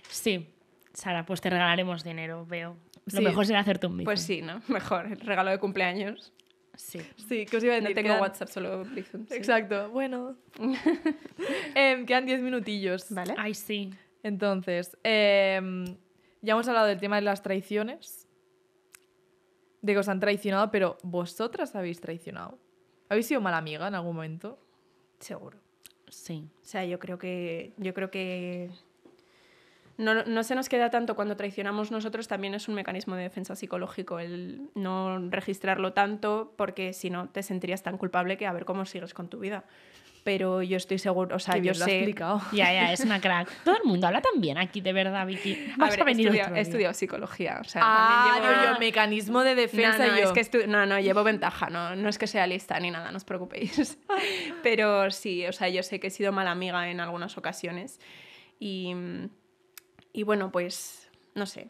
Sí. Sara, pues te regalaremos dinero, veo. Lo mejor será hacerte un bife. Pues sí, ¿no? Mejor, el regalo de cumpleaños. Sí. Sí, que os iba a decir. No tengo WhatsApp, solo Exacto, bueno. Em, quedan 10 minutillos. ¿Vale? Ay, sí. Entonces, em, ya hemos hablado del tema de las traiciones. De que os han traicionado, pero ¿vosotras habéis traicionado? ¿Habéis sido mala amiga en algún momento? Seguro. Sí. O sea, yo creo que. Yo creo que no, se nos queda tanto cuando traicionamos nosotros, también es un mecanismo de defensa psicológico el no registrarlo tanto, porque si no te sentirías tan culpable que a ver cómo sigues con tu vida. Pero yo estoy seguro, o sea, yo sé. explicado. Ya, ya, es una crack. Todo el mundo habla también aquí, de verdad, Vicky. has a, He estudiado psicología, ah, yo mecanismo de defensa. No, no, que no, no, llevo ventaja, no, no es que sea lista ni nada, no os preocupéis. Pero sí, o sea, yo sé que he sido mala amiga en algunas ocasiones y mm, y bueno, pues no sé,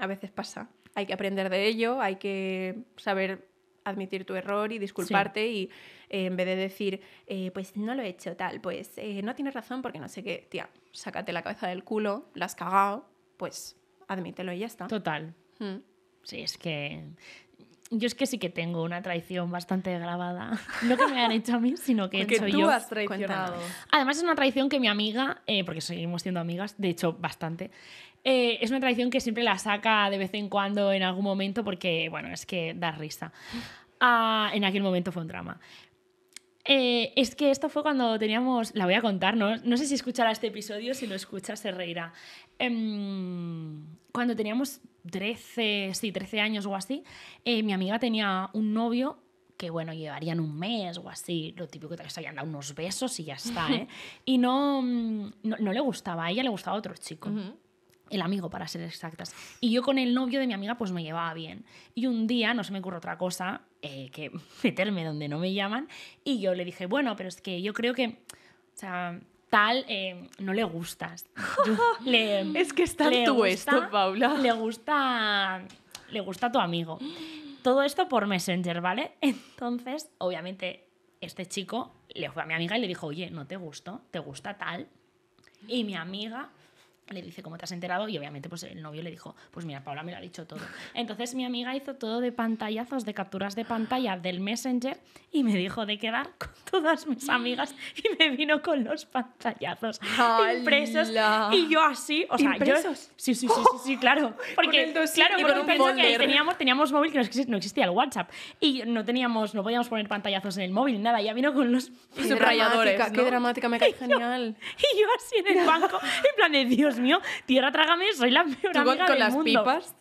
a veces pasa. Hay que aprender de ello, hay que saber admitir tu error y disculparte y eh, en vez de decir, eh, pues no lo he hecho tal, pues eh, no tienes razón porque no sé qué, tía, sácate la cabeza del culo, la has cagado, pues admítelo y ya está. Total. Mm. Sí, es que yo es que sí que tengo una traición bastante grabada. No que me hayan hecho a mí, sino que he hecho tú yo. has traicionado. Además, es una traición que mi amiga, eh, porque seguimos siendo amigas, de hecho, bastante. Eh, es una traición que siempre la saca de vez en cuando en algún momento, porque, bueno, es que da risa. Ah, en aquel momento fue un drama. Eh, es que esto fue cuando teníamos, la voy a contar, ¿no? sé si escuchará este episodio, si lo escucha se reirá. Em, cuando teníamos 13, sí, 13 años o así, eh, mi amiga tenía un novio que bueno, llevarían un mes o así, lo típico que se habían dado unos besos y ya está, ¿eh? Y mm, no, no, le gustaba, a ella le gustaba otro chico el amigo para ser exactas. Y yo con el novio de mi amiga pues me llevaba bien. Y un día no se me ocurre otra cosa eh, que meterme donde no me llaman y yo le dije, bueno, pero es que yo creo que, sea, tal eh, no le gustas. es que está tú esto, Paula. Le gusta, le gusta tu amigo. Todo esto por Messenger, ¿vale? Entonces, obviamente, este chico le fue a mi amiga y le dijo, oye, ¿no te gustó? ¿Te gusta tal? Y mi amiga le dice cómo te has enterado y obviamente pues el novio le dijo pues mira Paula me lo ha dicho todo entonces mi amiga hizo todo de pantallazos de capturas de pantalla del messenger y me dijo de quedar con todas mis amigas y me vino con los pantallazos impresos y yo así o sea ¿Impresos? yo sí sí sí sí, ¡Oh! claro porque claro porque que teníamos teníamos móvil que no existía, el WhatsApp y no teníamos no podíamos poner pantallazos en el móvil nada ya vino con los subrayadores qué dramática me cae genial y yo así en el banco en plan de Dios mío, tierra trágame, soy la peor amiga con, las pipas?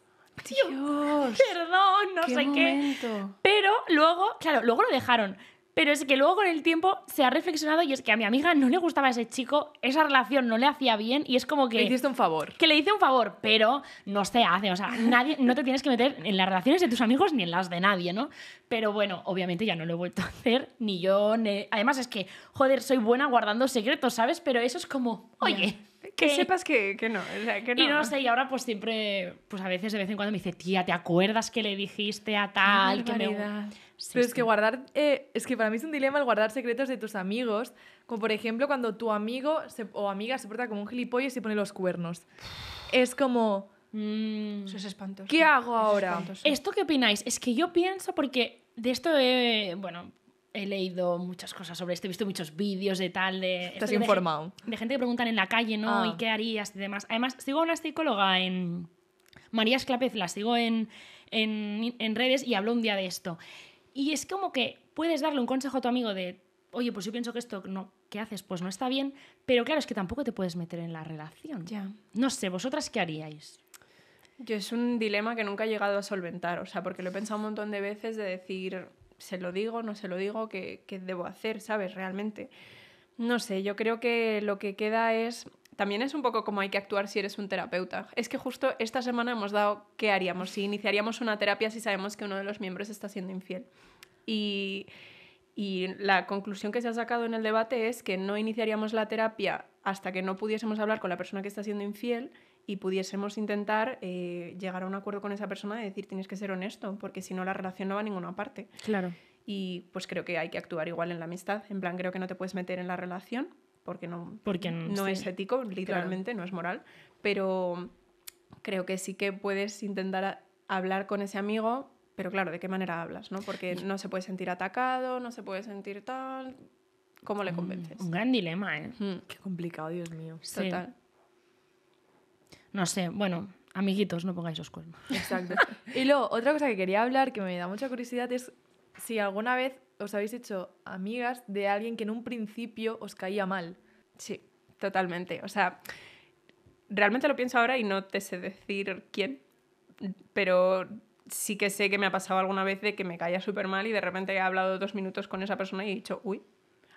Dios, perdón, no sé qué. Pero luego, claro, luego lo dejaron. Pero es que luego con el tiempo se ha reflexionado y es que a mi amiga no le gustaba ese chico, esa relación no le hacía bien y es como que... Le hiciste un favor. Que le hice un favor, pero no se hace, o sea, nadie, no te tienes que meter en las relaciones de tus amigos ni en las de nadie, ¿no? Pero bueno, obviamente ya no lo he vuelto a hacer, ni yo, ni... Además es que, joder, soy buena guardando secretos, ¿sabes? Pero eso es como, oye que sepas que, no, no, Y no sé, y ahora pues siempre, pues a veces de vez en cuando me dice, tía, ¿te acuerdas que le dijiste a tal? que Pero es que guardar, eh, es que para mí es un dilema el guardar secretos de tus amigos, como por ejemplo cuando tu amigo o amiga se porta como un gilipollas y se pone los cuernos. Es como... Mm. Eso es espantoso. ¿Qué hago ahora? ¿Esto qué opináis? Es que yo pienso porque de esto, bueno, he leído muchas cosas sobre esto, he visto muchos vídeos de tal, de... informado. De, gente que preguntan en la calle, ¿no? ¿Y ah. qué harías? Y demás. Además, sigo a una psicóloga en... María Esclapez, la sigo en, redes y habló un día de esto. Y es como que puedes darle un consejo a tu amigo de, oye, pues yo pienso que esto no, que haces pues no está bien, pero claro, es que tampoco te puedes meter en la relación. Ya. No sé, ¿vosotras qué haríais? Yo es un dilema que nunca he llegado a solventar, o sea, porque lo he pensado un montón de veces de decir, se lo digo, no se lo digo, qué, debo hacer, ¿sabes? Realmente. No sé, yo creo que lo que queda es también es un poco como hay que actuar si eres un terapeuta. Es que justo esta semana hemos dado qué haríamos, si iniciaríamos una terapia si sabemos que uno de los miembros está siendo infiel. Y, y, la conclusión que se ha sacado en el debate es que no iniciaríamos la terapia hasta que no pudiésemos hablar con la persona que está siendo infiel y pudiésemos intentar eh, llegar a un acuerdo con esa persona de decir tienes que ser honesto, porque si no la relación no va a ninguna parte. Claro. Y pues creo que hay que actuar igual en la amistad. En plan, creo que no te puedes meter en la relación porque no, porque, no es ético, literalmente, no es moral. Pero creo que sí que puedes intentar hablar con ese amigo, pero claro, ¿de qué manera hablas? ¿no? Porque no se puede sentir atacado, no se puede sentir tal. ¿Cómo le convences? un gran dilema, ¿eh? Hmm. Qué complicado, Dios mío. Total no sé, bueno, amiguitos, no pongáis los cuernos. Exacto. y luego, otra cosa que quería hablar, que me da mucha curiosidad, es si alguna vez os habéis hecho amigas de alguien que en un principio os caía mal. Sí, totalmente. O sea, realmente lo pienso ahora y no te sé decir quién, pero sí que sé que me ha pasado alguna vez de que me caía súper mal y de repente he hablado dos minutos con esa persona y he dicho, uy,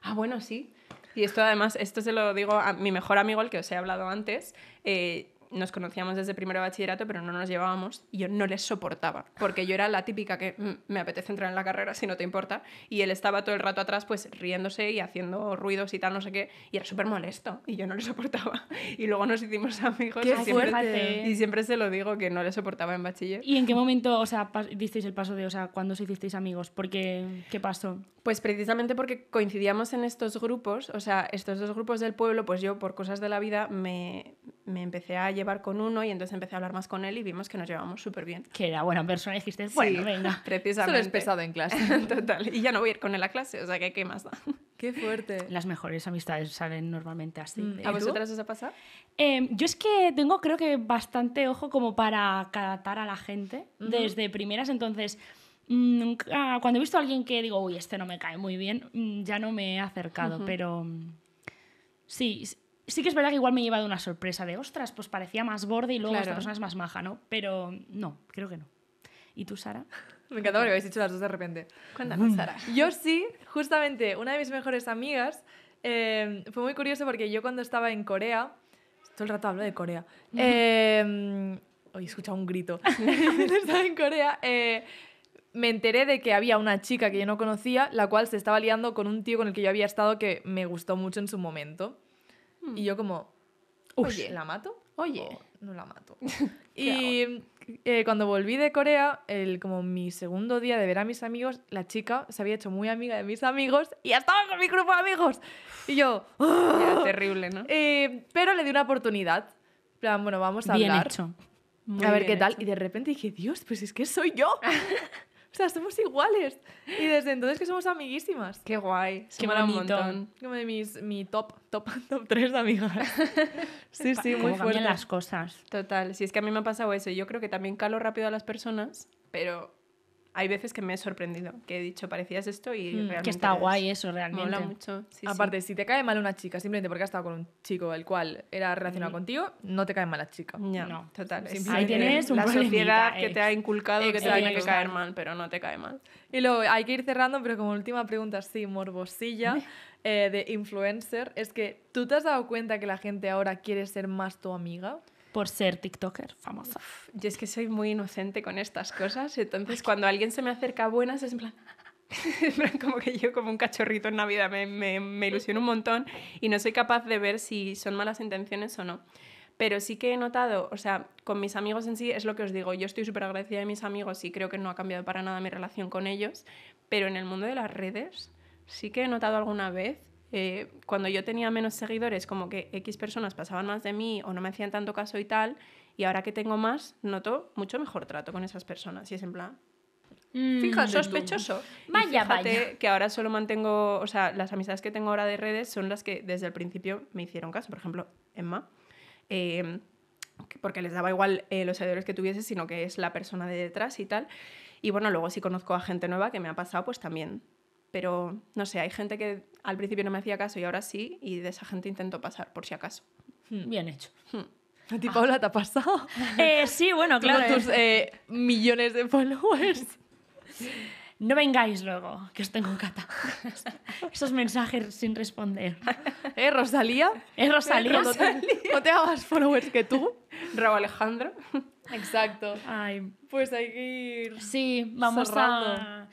ah, bueno, sí. Y esto además, esto se lo digo a mi mejor amigo, el que os he hablado antes. Eh, nos conocíamos desde primero de bachillerato, pero no nos llevábamos y yo no les soportaba, porque yo era la típica que mm, me apetece entrar en la carrera si no te importa, y él estaba todo el rato atrás pues riéndose y haciendo ruidos y tal, no sé qué, y era súper molesto y yo no le soportaba. Y luego nos hicimos amigos y, siempre, y siempre se lo digo que no le soportaba en bachiller. ¿Y en qué momento, o sea, visteis el paso de, o sea, cuándo os hicisteis amigos? Porque, ¿qué pasó? Pues precisamente porque coincidíamos en estos grupos, o sea, estos dos grupos del pueblo, pues yo por cosas de la vida me, me empecé a llevar con uno y entonces empecé a hablar más con él y vimos que nos llevamos súper bien. Que era buena persona y dijiste, bueno, sí, venga. Precisamente. Solo es pesado en clase. Total. Y ya no voy a ir con él a clase, o sea que qué más Qué fuerte. Las mejores amistades salen normalmente así. Mm, ¿A vosotras os ha pasado? Em, yo es que tengo creo que bastante ojo como para catar a la gente desde primeras, entonces mm, cuando he visto a alguien que digo, uy, este no me cae muy bien, mm, ya no me he acercado, pero sí, Sí que es verdad que igual me he llevado una sorpresa de, ostras, pues parecía más borde y luego las esta persona es más maja, ¿no? Pero no, creo que no. ¿Y tú, Sara? Me encanta que habéis dicho las dos de repente. Mm. Sara. Yo sí, justamente, una de mis mejores amigas, em, fue muy curioso porque yo cuando estaba en Corea, todo el rato hablo de Corea, em, hoy he un grito, estaba en Corea, eh, me enteré de que había una chica que yo no conocía, la cual se estaba liando con un tío con el que yo había estado que me gustó mucho en su momento. Y yo como, oye, ¿la mato? Oye. no la mato. y eh, cuando volví de Corea, el, como mi segundo día de ver a mis amigos, la chica se había hecho muy amiga de mis amigos y estaba con mi grupo de amigos. Y yo, ah". terrible, ¿no? Eh, pero le di una oportunidad. plan, bueno, vamos a bien Hecho. a ver qué tal. Y de repente dije, Dios, pues es que soy yo. O sea, somos iguales. Y desde entonces que somos amiguísimas. Qué guay. Qué un montón. Como de mis, top, top, top de amigas. sí, sí, muy fuerte. las cosas. Total. Si es que a mí me ha pasado eso. Yo creo que también calo rápido a las personas, pero hay veces que me he sorprendido, que he dicho, parecías esto y mm, realmente Que está guay eso, realmente. mucho. Aparte, si te cae mal una chica simplemente porque has estado con un chico el cual era relacionado mm. contigo, no te cae mal la chica. No, no total. Ahí tienes un La sociedad que eh, te ha inculcado eh, que te tiene que caer mal, pero no te cae mal. Y luego, hay que ir cerrando, pero como última pregunta, sí, morbosilla, eh, de influencer, es que, ¿tú te has dado cuenta que la gente ahora quiere ser más tu amiga? por ser TikToker famosa. Y yo es que soy muy inocente con estas cosas, entonces cuando alguien se me acerca a buenas es en plan... como que yo como un cachorrito en Navidad me, me, me ilusiono un montón y no soy capaz de ver si son malas intenciones o no pero sí que he notado, o sea, con mis amigos en sí es lo que os digo, yo estoy súper agradecida de mis amigos y creo que no ha cambiado para nada mi relación con ellos, pero en el mundo de las redes sí que he notado alguna vez eh, cuando yo tenía menos seguidores, como que X personas pasaban más de mí o no me hacían tanto caso y tal, y ahora que tengo más, noto mucho mejor trato con esas personas. Y es en plan, mm. fija, sospechoso. Vaya, fíjate que ahora solo mantengo, o sea, las amistades que tengo ahora de redes son las que desde el principio me hicieron caso. Por ejemplo, Emma. Em, porque les daba igual eh, los seguidores que tuviese, sino que es la persona de detrás y tal. Y bueno, luego si conozco a gente nueva que me ha pasado, pues también pero no sé, hay gente que al principio no me hacía caso y ahora sí, y de esa gente intento pasar, por si acaso. Hmm, bien hecho. Hmm. ¿A ti, Paula, te ha pasado? Eh, sí, bueno, claro. tus eh. Eh, millones de followers. No vengáis luego, que os tengo cata. Esos mensajes sin responder. ¿Eh, Rosalía? ¿Eh, Rosalía? No te, hagas followers que tú, Raúl Alejandro. Exacto. Ay. Pues hay que ir. Sí, vamos a.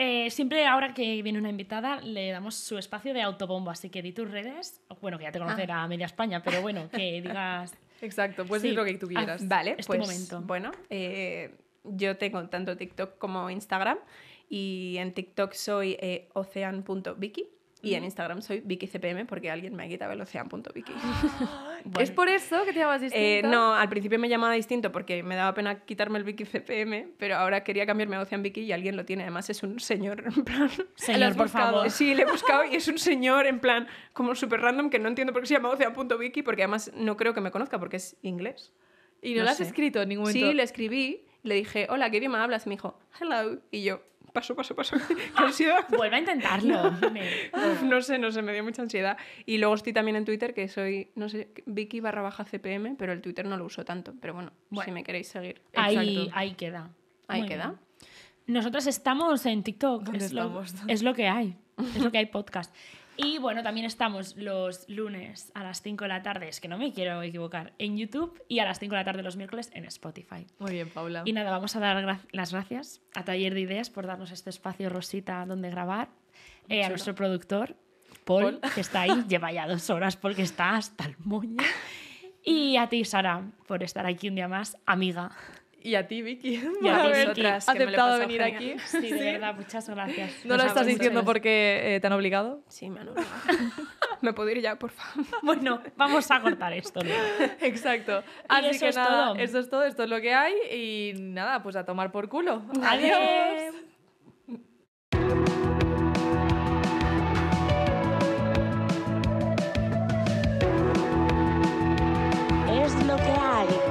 Eh, siempre ahora que viene una invitada le damos su espacio de autobombo, así que di tus redes, bueno, que ya te ah. conocerá media España, pero bueno, que digas... Exacto, pues lo que tú quieras. vale, pues, este Bueno, eh, yo tengo tanto TikTok como Instagram y en TikTok soy eh, ocean.vicky y en Instagram soy VickyCPM porque alguien me ha quitado el ah, ¿Es por eso que te llamas eh, distinto? no, al principio me llamaba distinto porque me daba pena quitarme el VickyCPM, pero ahora quería cambiarme a Ocean y alguien lo tiene. Además es un señor, en plan... Señor, por favor. Sí, le he buscado y es un señor, en plan, como súper random, que no entiendo por qué se llama Ocean.vicky porque además no creo que me conozca porque es inglés. ¿Y no, lo has escrito en ningún momento? Sí, le escribí, le dije, hola, ¿qué me hablas? Y me dijo, hello. Y yo, paso, paso, paso. ¡Qué ansiedad! Vuelve a intentarlo. no sé, no sé, me dio mucha ansiedad. Y luego estoy también en Twitter, que soy, no sé, Vicky barra baja CPM, pero el Twitter no lo uso tanto. Pero bueno, si me queréis seguir. Ahí, queda. Ahí queda. nosotros estamos en TikTok. Es, Lo, es lo que hay. Es lo que hay podcast. Y bueno, también estamos los lunes a las 5 de la tarde, es que no me quiero equivocar, en YouTube y a las 5 de la tarde los miércoles en Spotify. Muy bien, Paula. Y nada, vamos a dar las gracias a Taller de Ideas por darnos este espacio, Rosita, donde grabar, eh, a nuestro productor, Paul, que está ahí, lleva ya dos horas porque está hasta el moño. Y a ti, Sara, por estar aquí un día más, amiga y a ti, Vicky, y a has aceptado venir aquí. Sí, de verdad, muchas gracias. ¿No lo estás diciendo porque eh, te han obligado? Sí, obligado. me puedo ir ya, por favor. Bueno, vamos a cortar esto. ¿no? Exacto. Así que es nada, todo. eso es todo, esto es lo que hay y nada, pues a tomar por culo. Adiós. Adiós. Es lo que hay.